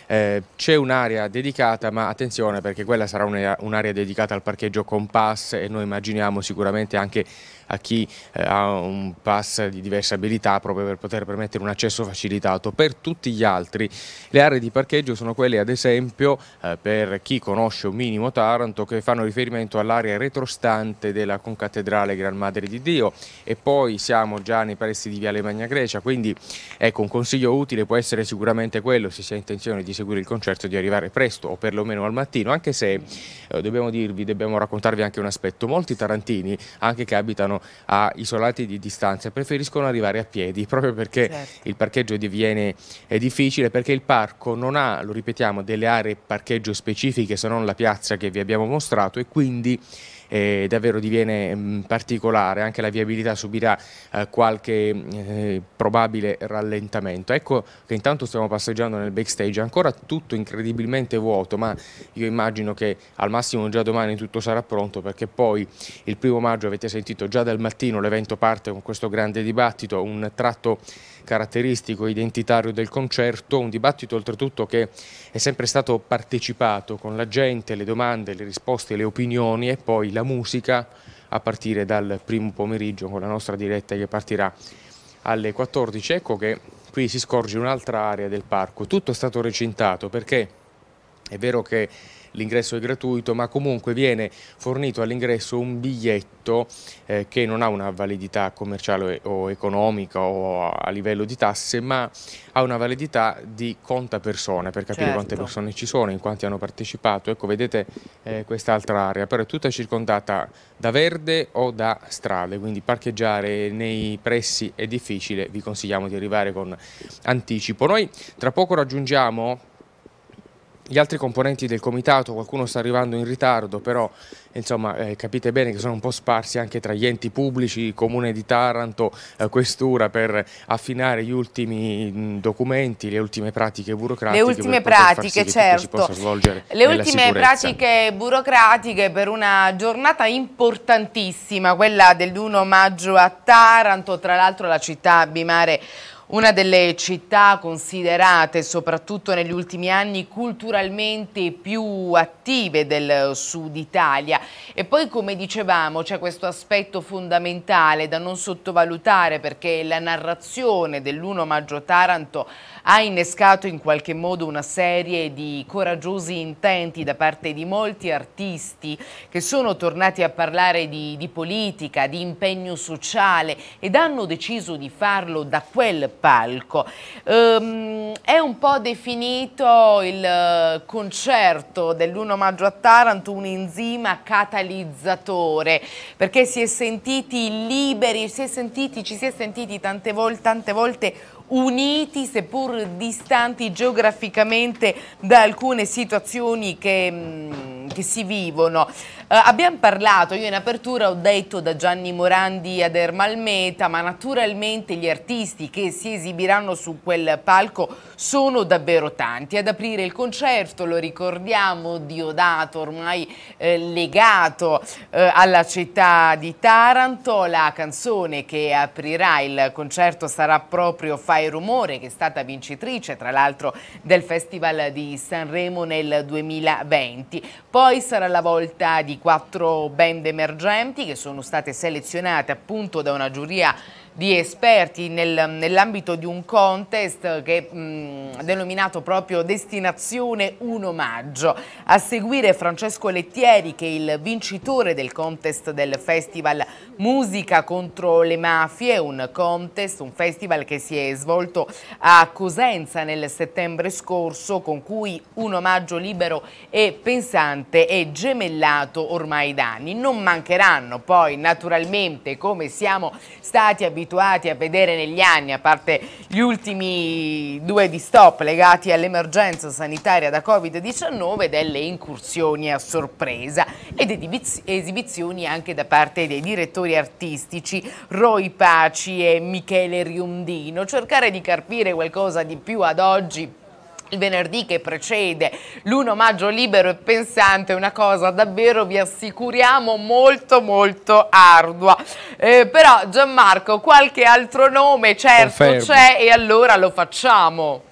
eh, c'è un'area dedicata, ma attenzione perché quella sarà un'area un dedicata al parcheggio con pass e noi immaginiamo sicuramente anche a chi eh, ha un pass di diverse abilità proprio per poter permettere un accesso facilitato. Per tutti gli altri le aree di parcheggio sono quelle ad esempio eh, per chi conosce un minimo Taranto che fanno riferimento all'area retrostante della concattedrale Gran Madre di Dio e poi siamo già nei pressi di Viale Magna Grecia, quindi ecco un consiglio utile può essere sicuramente quello se si ha intenzione di seguire il concerto di arrivare presto o perlomeno al mattino, anche se eh, dobbiamo dirvi, dobbiamo raccontarvi anche un aspetto, molti tarantini anche che abitano a isolati di distanza preferiscono arrivare a piedi proprio perché certo. il parcheggio diviene difficile perché il parco non ha, lo ripetiamo, delle aree parcheggio specifiche se non la piazza che vi abbiamo mostrato e quindi eh, davvero diviene mh, mm, particolare, anche la viabilità subirà eh, qualche eh, probabile rallentamento. Ecco che intanto stiamo passeggiando nel backstage, ancora tutto incredibilmente vuoto, ma io immagino che al massimo già domani tutto sarà pronto perché poi il primo maggio avete sentito già dal mattino l'evento parte con questo grande dibattito, un tratto caratteristico identitario del concerto, un dibattito oltretutto che è sempre stato partecipato con la gente, le domande, le risposte, le opinioni e poi la musica a partire dal primo pomeriggio con la nostra diretta che partirà alle 14. Ecco che qui si scorge un'altra area del parco, tutto è stato recintato perché è vero che l'ingresso è gratuito, ma comunque viene fornito all'ingresso un biglietto eh, che non ha una validità commerciale o economica o a livello di tasse, ma ha una validità di conta persone per capire certo. quante persone ci sono, in quanti hanno partecipato. Ecco, vedete eh, quest'altra area, però è tutta circondata da verde o da strade, quindi parcheggiare nei pressi è difficile, vi consigliamo di arrivare con anticipo. Noi tra poco raggiungiamo gli altri componenti del comitato, qualcuno sta arrivando in ritardo, però insomma, eh, capite bene che sono un po' sparsi anche tra gli enti pubblici, Comune di Taranto, eh, Questura, per affinare gli ultimi mh, mm, documenti, le ultime pratiche burocratiche. Le ultime pratiche, certo. le ultime pratiche burocratiche per una giornata importantissima, quella dell'1 maggio a Taranto, tra l'altro la città bimare una delle città considerate soprattutto negli ultimi anni culturalmente più attive del sud Italia e poi come dicevamo c'è questo aspetto fondamentale da non sottovalutare perché la narrazione dell'1 maggio Taranto ha innescato in qualche modo una serie di coraggiosi intenti da parte di molti artisti che sono tornati a parlare di, di politica, di impegno sociale ed hanno deciso di farlo da quel palco. Ehm, è un po' definito il eh, concerto dell'1 maggio a Taranto un enzima catalizzatore perché si è sentiti liberi, si è sentiti, ci si è sentiti tante, vol tante volte uniti seppur distanti geograficamente da alcune situazioni che... Mh, mm, che si vivono. Eh, abbiamo parlato, io in apertura ho detto da Gianni Morandi ad Ermalmeta, ma naturalmente gli artisti che si esibiranno su quel palco sono davvero tanti. Ad aprire il concerto, lo ricordiamo, Diodato ormai eh, legato eh, alla città di Taranto, la canzone che aprirà il concerto sarà proprio Fai Rumore, che è stata vincitrice tra l'altro del Festival di Sanremo nel 2020. Poi poi sarà la volta di quattro band emergenti che sono state selezionate appunto da una giuria di esperti nel, nell'ambito di un contest che mh, mm, denominato proprio Destinazione 1 Maggio. A seguire Francesco Lettieri che è il vincitore del contest del festival Musica contro le mafie, un contest, un festival che si è svolto a Cosenza nel settembre scorso con cui un omaggio libero e pensante è gemellato ormai da anni. Non mancheranno poi naturalmente come siamo stati abituati abituati a vedere negli anni, a parte gli ultimi due di stop legati all'emergenza sanitaria da Covid-19, delle incursioni a sorpresa ed esibizioni anche da parte dei direttori artistici Roy Paci e Michele Riondino. Cercare di carpire qualcosa di più ad oggi il venerdì che precede l'1 maggio libero e pensante è una cosa davvero vi assicuriamo molto molto ardua eh, però Gianmarco qualche altro nome certo c'è e allora lo facciamo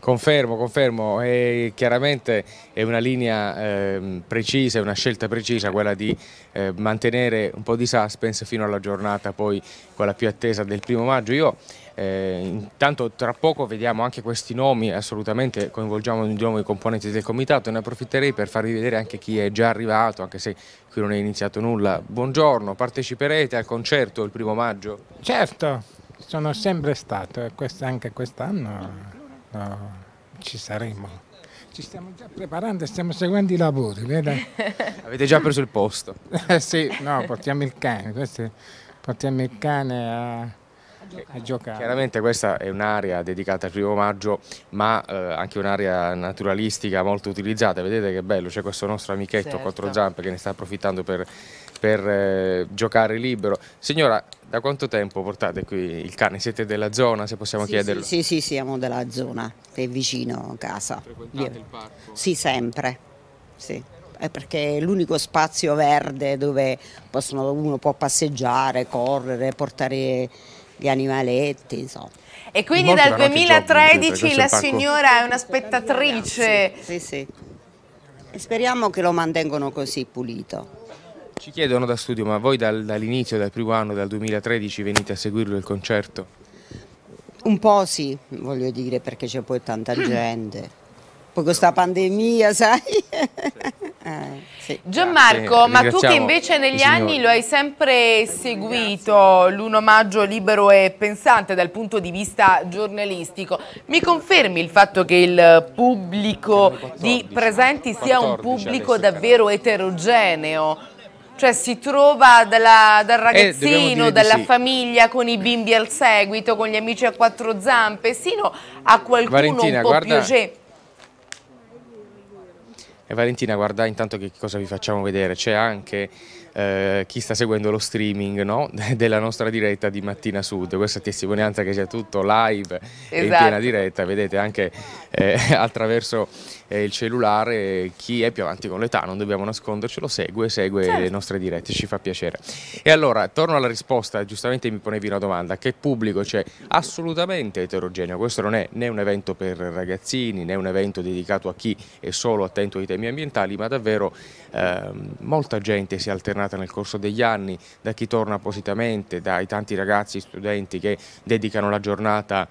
Confermo, confermo, e chiaramente è una linea eh, precisa, è una scelta precisa quella di eh, mantenere un po' di suspense fino alla giornata poi quella più attesa del primo maggio. Io eh, intanto tra poco vediamo anche questi nomi, assolutamente coinvolgiamo di nuovo i componenti del comitato, ne approfitterei per farvi vedere anche chi è già arrivato, anche se qui non è iniziato nulla. Buongiorno, parteciperete al concerto il primo maggio? Certo, sono sempre stato e quest anche quest'anno no, ci saremo. Ci stiamo già preparando, stiamo seguendo i lavori, vede? Avete già preso il posto? sì, no, portiamo il cane, portiamo il cane a eh, giocare. Chiaramente questa è un'area dedicata al primo maggio, ma eh, anche un'area naturalistica molto utilizzata. Vedete che bello, c'è questo nostro amichetto certo. contro Zamp che ne sta approfittando per, per eh, giocare libero. Signora, da quanto tempo portate qui il cane? Siete della zona, se possiamo sì, chiederlo? Sì, sì, siamo della zona, è vicino a casa. Frequentate il parco? Sì, sempre, sì perché è l'unico spazio verde dove possono, uno può passeggiare, correre, portare gli animaletti, insomma. E quindi dal 2013 la signora è una spettatrice. Sì, sì, E speriamo che lo mantengono così pulito. Ci chiedono da studio, ma voi dal, dall'inizio, dal primo anno, dal 2013, venite a seguirlo il concerto? Un po' sì, voglio dire, perché c'è poi tanta gente. Poi questa pandemia, sai? Eh, sì. Gianmarco, sì, ma tu che invece negli anni lo hai sempre seguito, l'1 maggio libero e pensante dal punto di vista giornalistico, mi confermi il fatto che il pubblico 14, di presenti sia un pubblico davvero eterogeneo? Cioè si trova dalla, dal eh, ragazzino, eh, dalla sì. famiglia, con i bimbi al seguito, con gli amici a quattro zampe, sino a qualcuno Valentina, un po' guarda... più... E Valentina guarda intanto che cosa vi facciamo vedere, c'è anche eh, chi sta seguendo lo streaming no? della nostra diretta di Mattina Sud. Questa testimonianza che c'è tutto live esatto. e in piena esatto. diretta, vedete anche eh, attraverso eh, il cellulare chi è più avanti con l'età, non dobbiamo nascondercelo, segue, segue certo. le nostre dirette, ci fa piacere. E allora, torno alla risposta, giustamente mi ponevi una domanda, che pubblico c'è? Assolutamente eterogeneo, questo non è né un evento per ragazzini, né un evento dedicato a chi è solo attento ai temi ambientali, ma davvero ehm, molta gente si alterna aggiornata nel corso degli anni da chi torna appositamente, dai tanti ragazzi studenti che dedicano la giornata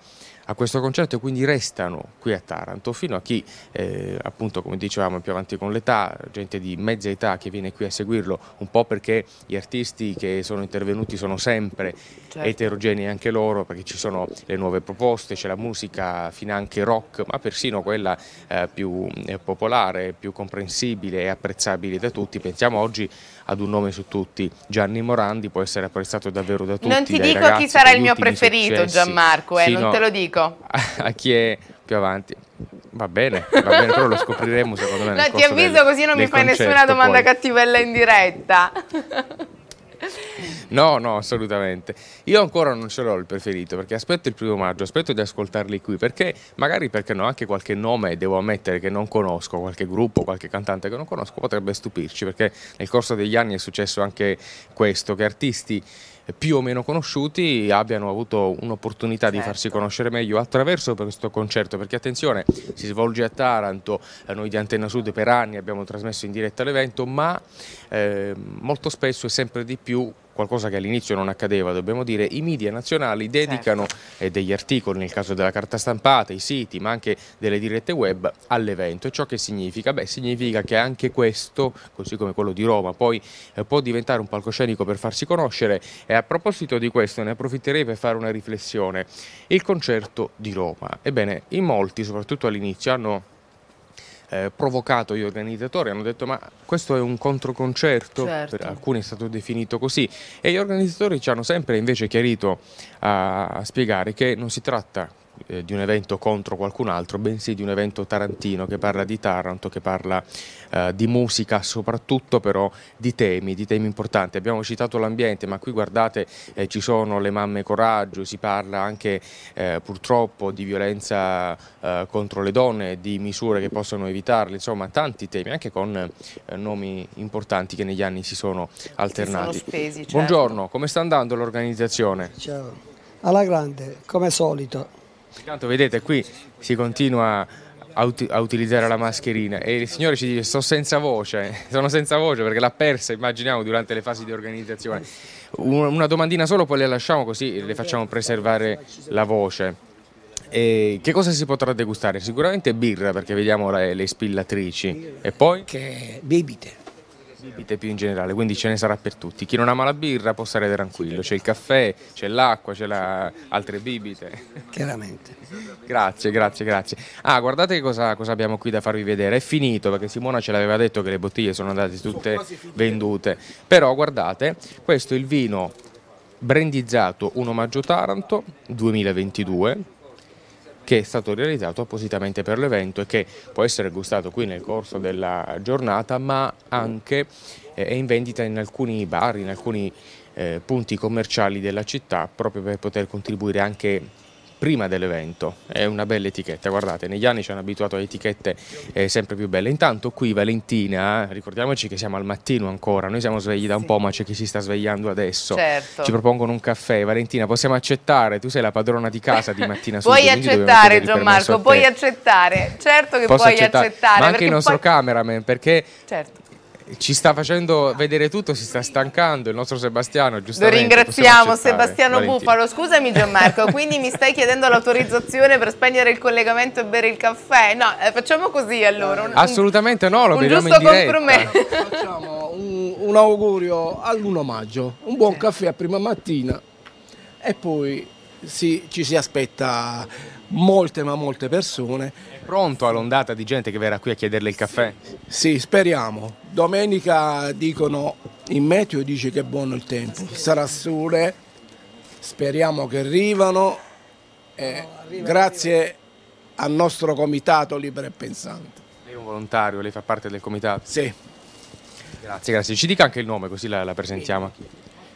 a questo concerto e quindi restano qui a Taranto fino a chi eh, appunto come dicevamo più avanti con l'età, gente di mezza età che viene qui a seguirlo un po' perché gli artisti che sono intervenuti sono sempre certo. eterogenei anche loro perché ci sono le nuove proposte, c'è la musica fino anche rock ma persino quella eh, più eh, popolare, più comprensibile e apprezzabile da tutti, pensiamo oggi ad un nome su tutti, Gianni Morandi può essere apprezzato davvero da tutti. Non ti dico ragazzi, chi sarà il mio preferito successi. Gianmarco, eh, sì, non no, te lo dico. A, chi è più avanti. Va bene, va bene, però lo scopriremo secondo me. No, ti avviso del, così non mi fai nessuna domanda poi. cattivella in diretta. No, no, assolutamente. Io ancora non ce l'ho il preferito perché aspetto il primo maggio, aspetto di ascoltarli qui perché magari perché no, anche qualche nome devo ammettere che non conosco, qualche gruppo, qualche cantante che non conosco potrebbe stupirci perché nel corso degli anni è successo anche questo, che artisti più o meno conosciuti abbiano avuto un'opportunità certo. di farsi certo. conoscere meglio attraverso questo concerto, perché attenzione, si svolge a Taranto, eh, noi di Antenna Sud per anni abbiamo trasmesso in diretta l'evento, ma eh, molto spesso e sempre di più qualcosa che all'inizio non accadeva, dobbiamo dire, i media nazionali dedicano certo. degli articoli, nel caso della carta stampata, i siti, ma anche delle dirette web all'evento. E ciò che significa? Beh, significa che anche questo, così come quello di Roma, poi eh, può diventare un palcoscenico per farsi conoscere. E a proposito di questo ne approfitterei per fare una riflessione. Il concerto di Roma. Ebbene, in molti, soprattutto all'inizio, hanno eh, provocato gli organizzatori, hanno detto ma questo è un controconcerto, certo. per alcuni è stato definito così e gli organizzatori ci hanno sempre invece chiarito a, a spiegare che non si tratta eh, di un evento contro qualcun altro, bensì di un evento tarantino che parla di Taranto, che parla eh, di musica, soprattutto però di temi, di temi importanti. Abbiamo citato l'ambiente, ma qui guardate eh, ci sono le mamme coraggio, si parla anche eh, purtroppo di violenza eh, contro le donne, di misure che possono evitarle, insomma tanti temi, anche con eh, nomi importanti che negli anni si sono alternati. Si sono spesi, certo. Buongiorno, come sta andando l'organizzazione? Ciao. Alla grande, come solito. Intanto vedete qui si continua a, utilizzare la mascherina e il signore ci dice sto senza voce, sono senza voce perché l'ha persa immaginiamo durante le fasi di organizzazione. Una domandina solo poi le lasciamo così le facciamo preservare la voce. E che cosa si potrà degustare? Sicuramente birra perché vediamo le, le spillatrici e poi? Che bibite bibite più in generale, quindi ce ne sarà per tutti. Chi non ama la birra può stare tranquillo, c'è il caffè, c'è l'acqua, c'è la... altre bibite. Chiaramente. grazie, grazie, grazie. Ah, guardate cosa, cosa, abbiamo qui da farvi vedere, è finito perché Simona ce l'aveva detto che le bottiglie sono andate tutte vendute, però guardate, questo è il vino brandizzato 1 maggio Taranto 2022 che è stato realizzato appositamente per l'evento e che può essere gustato qui nel corso della giornata ma anche eh, è in vendita in alcuni bar, in alcuni eh, punti commerciali della città proprio per poter contribuire anche prima dell'evento. È una bella etichetta, guardate, negli anni ci hanno abituato a etichette eh, sempre più belle. Intanto qui Valentina, eh, ricordiamoci che siamo al mattino ancora, noi siamo svegli da un sì. po', ma c'è chi si sta svegliando adesso. Certo. Ci propongono un caffè. Valentina, possiamo accettare? Tu sei la padrona di casa di mattina subito. puoi accettare, Gianmarco, puoi accettare. Certo che Posso puoi accettare. accettare ma anche il nostro poi... cameraman, perché... Certo ci sta facendo vedere tutto, si sta stancando il nostro Sebastiano, giustamente. Lo ringraziamo Sebastiano Valentino. Bufalo, scusami Gianmarco, quindi mi stai chiedendo l'autorizzazione per spegnere il collegamento e bere il caffè? No, eh, facciamo così allora. Un, Assolutamente no, lo un beviamo giusto compromesso. Facciamo un, un augurio all'1 maggio, un buon caffè a prima mattina e poi si, ci si aspetta molte ma molte persone pronto all'ondata di gente che verrà qui a chiederle il caffè? Sì, speriamo. Domenica dicono, in meteo dice che è buono il tempo, sarà sole, speriamo che arrivano. Eh, grazie al nostro comitato Libero e Pensante. Lei è un volontario, lei fa parte del comitato? Sì. Grazie, grazie. Ci dica anche il nome così la, la presentiamo.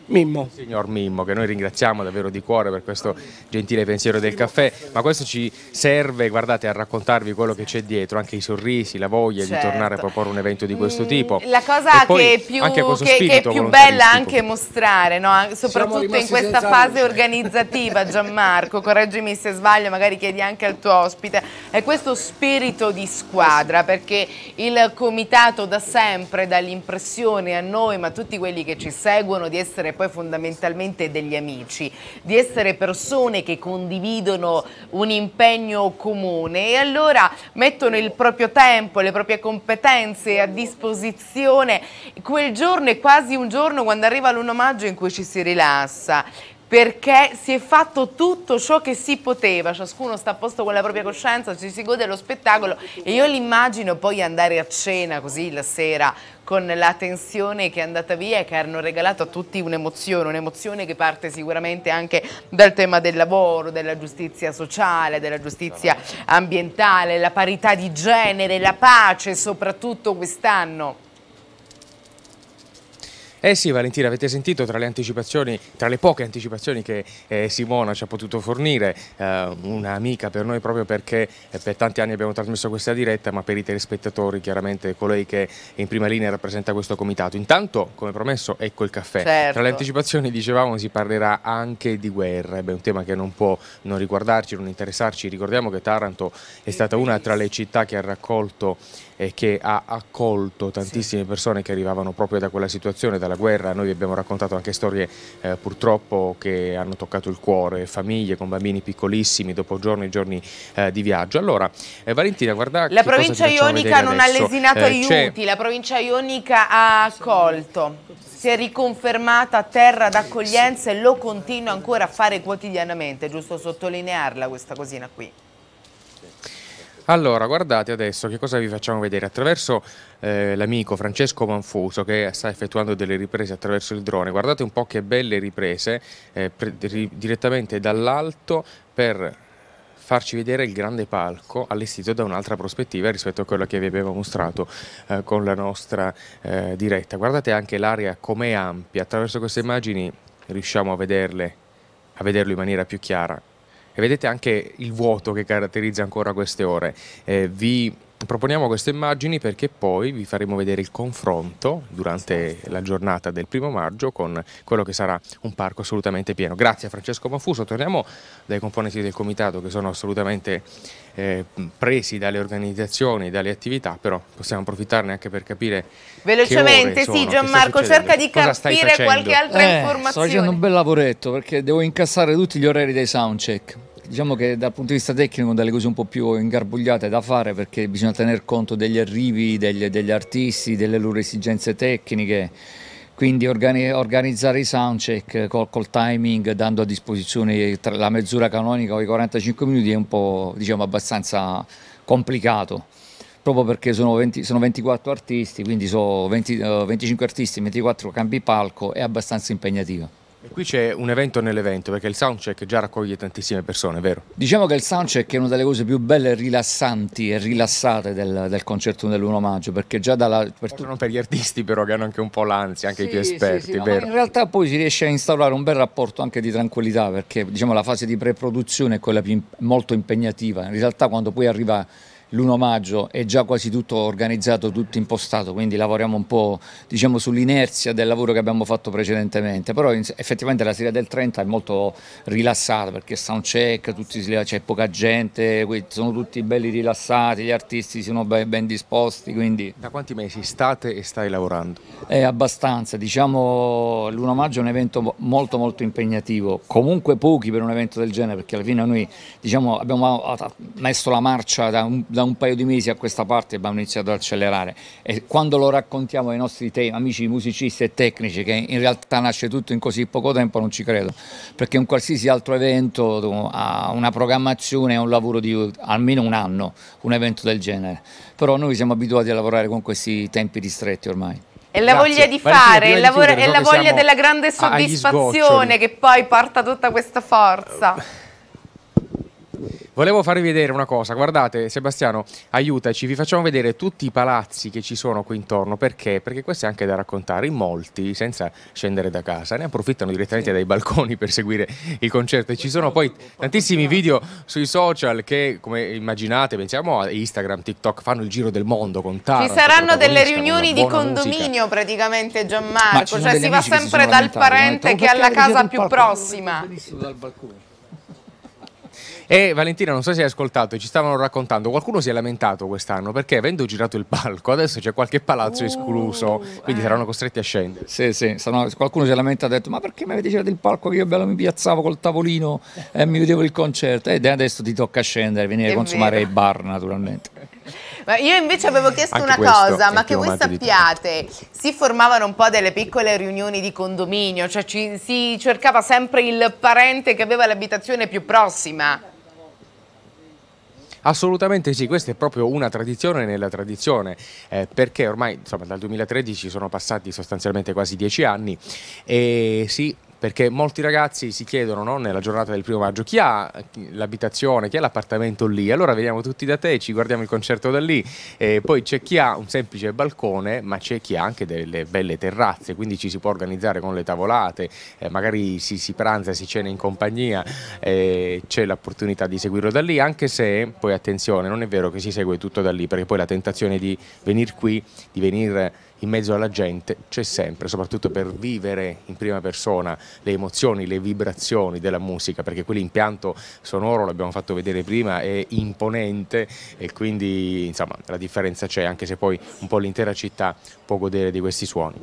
Mimmo. Il signor Mimmo, che noi ringraziamo davvero di cuore per questo gentile pensiero del caffè, ma questo ci serve, guardate, a raccontarvi quello che c'è dietro, anche i sorrisi, la voglia certo. di tornare a proporre un evento di questo mm, tipo. La cosa che è più, che, che è più bella anche mostrare, no? soprattutto in questa fase luce. organizzativa, Gianmarco, correggimi se sbaglio, magari chiedi anche al tuo ospite, è questo spirito di squadra, perché il comitato da sempre dà l'impressione a noi, ma a tutti quelli che ci seguono, di essere poi fondamentalmente degli amici, di essere persone che condividono un impegno comune e allora mettono il proprio tempo, le proprie competenze a disposizione. Quel giorno è quasi un giorno quando arriva l'1 maggio in cui ci si rilassa perché si è fatto tutto ciò che si poteva, ciascuno sta a posto con la propria coscienza, ci si gode lo spettacolo e io l'immagino poi andare a cena così la sera con la tensione che è andata via e che hanno regalato a tutti un'emozione, un'emozione che parte sicuramente anche dal tema del lavoro, della giustizia sociale, della giustizia ambientale, la parità di genere, la pace soprattutto quest'anno. Eh sì Valentina, avete sentito tra le anticipazioni, tra le poche anticipazioni che eh, Simona ci ha potuto fornire, eh, un'amica per noi proprio perché eh, per tanti anni abbiamo trasmesso questa diretta, ma per i telespettatori chiaramente colei che in prima linea rappresenta questo comitato. Intanto, come promesso, ecco il caffè. Certo. Tra le certo. anticipazioni dicevamo si parlerà anche di guerra, Beh, un tema che non può non riguardarci, non interessarci. Ricordiamo che Taranto è stata una tra le città che ha raccolto eh, che ha accolto tantissime sì. persone che arrivavano proprio da quella situazione, dalla guerra. Noi vi abbiamo raccontato anche storie eh, purtroppo che hanno toccato il cuore, famiglie con bambini piccolissimi dopo giorni e giorni eh, di viaggio. Allora, eh, Valentina, guarda La provincia ionica non ha lesinato eh, aiuti, la provincia ionica ha accolto. Si è riconfermata terra d'accoglienza e lo continua ancora a fare quotidianamente, giusto sottolinearla questa cosina qui. Allora, guardate adesso che cosa vi facciamo vedere. Attraverso eh, l'amico Francesco Manfuso che sta effettuando delle riprese attraverso il drone, guardate un po' che belle riprese eh, ri direttamente dall'alto per farci vedere il grande palco allestito da un'altra prospettiva rispetto a quella che vi avevo mostrato eh, con la nostra eh, diretta. Guardate anche l'area com'è ampia, attraverso queste immagini riusciamo a, vederle, a vederlo in maniera più chiara e vedete anche il vuoto che caratterizza ancora queste ore. Eh, vi Proponiamo queste immagini perché poi vi faremo vedere il confronto durante la giornata del primo maggio con quello che sarà un parco assolutamente pieno. Grazie a Francesco Manfuso, torniamo dai componenti del comitato che sono assolutamente eh, presi dalle organizzazioni, dalle attività, però possiamo approfittarne anche per capire Velocemente, sono, sì Gianmarco, cerca di capire qualche altra eh, informazione. Sto facendo un bel lavoretto perché devo incassare tutti gli orari dei soundcheck. Diciamo che dal punto di vista tecnico sono delle cose un po' più ingarbugliate da fare perché bisogna tener conto degli arrivi degli, degli artisti, delle loro esigenze tecniche, quindi organizzare i soundcheck col, col, timing dando a disposizione la mezz'ora canonica o i 45 minuti è un po' diciamo abbastanza complicato proprio perché sono, 20, sono 24 artisti, quindi sono 20, 25 artisti, 24 cambi palco, è abbastanza impegnativo. E qui c'è un evento nell'evento, perché il soundcheck già raccoglie tantissime persone, vero? Diciamo che il soundcheck è una delle cose più belle rilassanti e rilassate del, del concerto dell'1 maggio, perché già dalla... Per, tu... per gli artisti però che hanno anche un po' l'ansia, anche sì, i più esperti, sì, sì, vero? No, in realtà poi si riesce a instaurare un bel rapporto anche di tranquillità, perché diciamo la fase di pre-produzione è quella più, molto impegnativa, in realtà quando poi arriva l'1 maggio è già quasi tutto organizzato, tutto impostato, quindi lavoriamo un po' diciamo, sull'inerzia del lavoro che abbiamo fatto precedentemente, però effettivamente la sera del 30 è molto rilassata perché sound check, c'è poca gente, sono tutti belli rilassati, gli artisti sono ben, ben disposti. Quindi... Da quanti mesi state e stai lavorando? È abbastanza, diciamo l'1 maggio è un evento molto molto impegnativo, comunque pochi per un evento del genere perché alla fine noi diciamo, abbiamo messo la marcia da un da un paio di mesi a questa parte abbiamo iniziato ad accelerare e quando lo raccontiamo ai nostri amici musicisti e tecnici che in realtà nasce tutto in così poco tempo non ci credo perché un qualsiasi altro evento ha una programmazione, e un lavoro di almeno un anno, un evento del genere però noi siamo abituati a lavorare con questi tempi ristretti ormai è la Grazie. voglia di fare, è la, di è la voglia della grande soddisfazione che poi porta tutta questa forza. Volevo farvi vedere una cosa, guardate Sebastiano, aiutaci, vi facciamo vedere tutti i palazzi che ci sono qui intorno, perché? Perché questo è anche da raccontare, in molti, senza scendere da casa, ne approfittano direttamente dai balconi per seguire il concerto e ci sono poi tantissimi video sui social che, come immaginate, pensiamo a Instagram, TikTok, fanno il giro del mondo con Taranto. Ci saranno delle riunioni di condominio musica. praticamente Gianmarco, cioè si va sempre dal parente che è alla casa più prossima. Dal balcone. E Valentina, non so se hai ascoltato, ci stavano raccontando, qualcuno si è lamentato quest'anno perché avendo girato il palco adesso c'è qualche palazzo uh, escluso, quindi eh. saranno costretti a scendere. Sì, sì, sono, qualcuno si è lamentato e ha detto ma perché mi avete girato il palco io bello mi piazzavo col tavolino e mi vedevo il concerto ed adesso ti tocca scendere, venire a consumare vero. i bar naturalmente. Ma io invece avevo chiesto Anche una cosa, ma che voi sappiate, si formavano un po' delle piccole riunioni di condominio, cioè ci, si cercava sempre il parente che aveva l'abitazione più prossima. Assolutamente sì, questa è proprio una tradizione nella tradizione, eh, perché ormai insomma, dal 2013 sono passati sostanzialmente quasi dieci anni e si perché molti ragazzi si chiedono no, nella giornata del primo maggio chi ha l'abitazione, chi ha l'appartamento lì, allora veniamo tutti da te, ci guardiamo il concerto da lì, e poi c'è chi ha un semplice balcone, ma c'è chi ha anche delle belle terrazze, quindi ci si può organizzare con le tavolate, eh, magari si, si, pranza, si cena in compagnia, eh, c'è l'opportunità di seguirlo da lì, anche se poi attenzione, non è vero che si segue tutto da lì, perché poi la tentazione di venire qui, di venire in mezzo alla gente c'è sempre, soprattutto per vivere in prima persona le emozioni, le vibrazioni della musica, perché quell'impianto sonoro, l'abbiamo fatto vedere prima, è imponente e quindi insomma la differenza c'è, anche se poi un po' l'intera città può godere di questi suoni.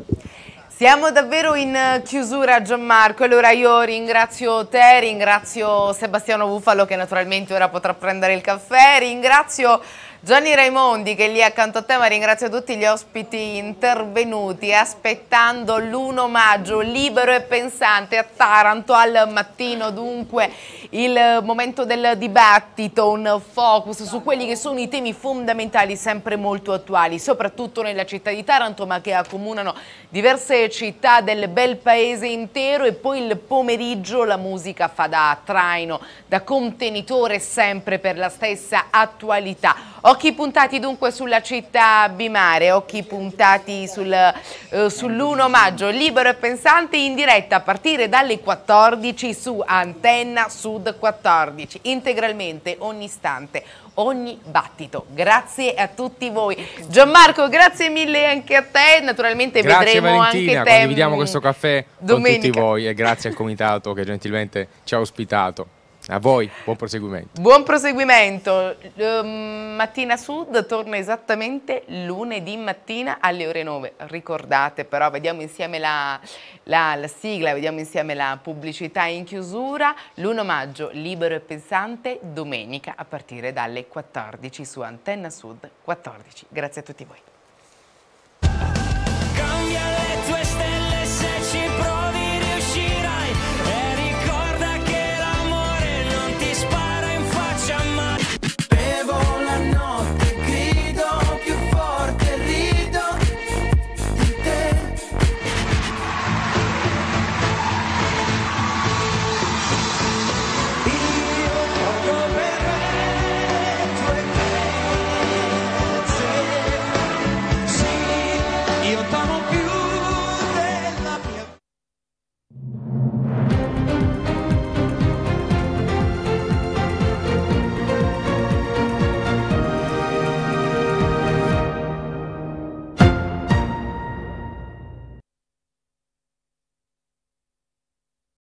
Siamo davvero in eh, chiusura Gianmarco, allora io ringrazio te, ringrazio Sebastiano Bufalo che naturalmente ora potrà prendere il caffè, ringrazio Gianni Raimondi che è lì accanto a te ma ringrazio tutti gli ospiti intervenuti aspettando l'1 maggio libero e pensante a Taranto al mattino dunque il momento del dibattito un focus su quelli che sono i temi fondamentali sempre molto attuali soprattutto nella città di Taranto ma che accomunano diverse città del bel paese intero e poi il pomeriggio la musica fa da traino da contenitore sempre per la stessa attualità Occhi puntati dunque sulla città bimare, occhi puntati sul, eh, sull'1 maggio, libero e pensante in diretta a partire dalle 14 su Antenna Sud 14, integralmente ogni istante, ogni battito. Grazie a tutti voi. Gianmarco, grazie mille anche a te, naturalmente grazie vedremo Valentina, anche te. condividiamo questo mm, caffè domenica. con tutti voi e grazie al comitato che gentilmente ci ha ospitato. A voi, buon proseguimento. Buon proseguimento. Um, mattina Sud torna esattamente lunedì mattina alle ore 9. Ricordate però, vediamo insieme la, la, la sigla, vediamo insieme la pubblicità in chiusura. L'1 maggio, libero e pensante, domenica a partire dalle 14 su Antenna Sud 14. Grazie a tutti voi. Cambia le tue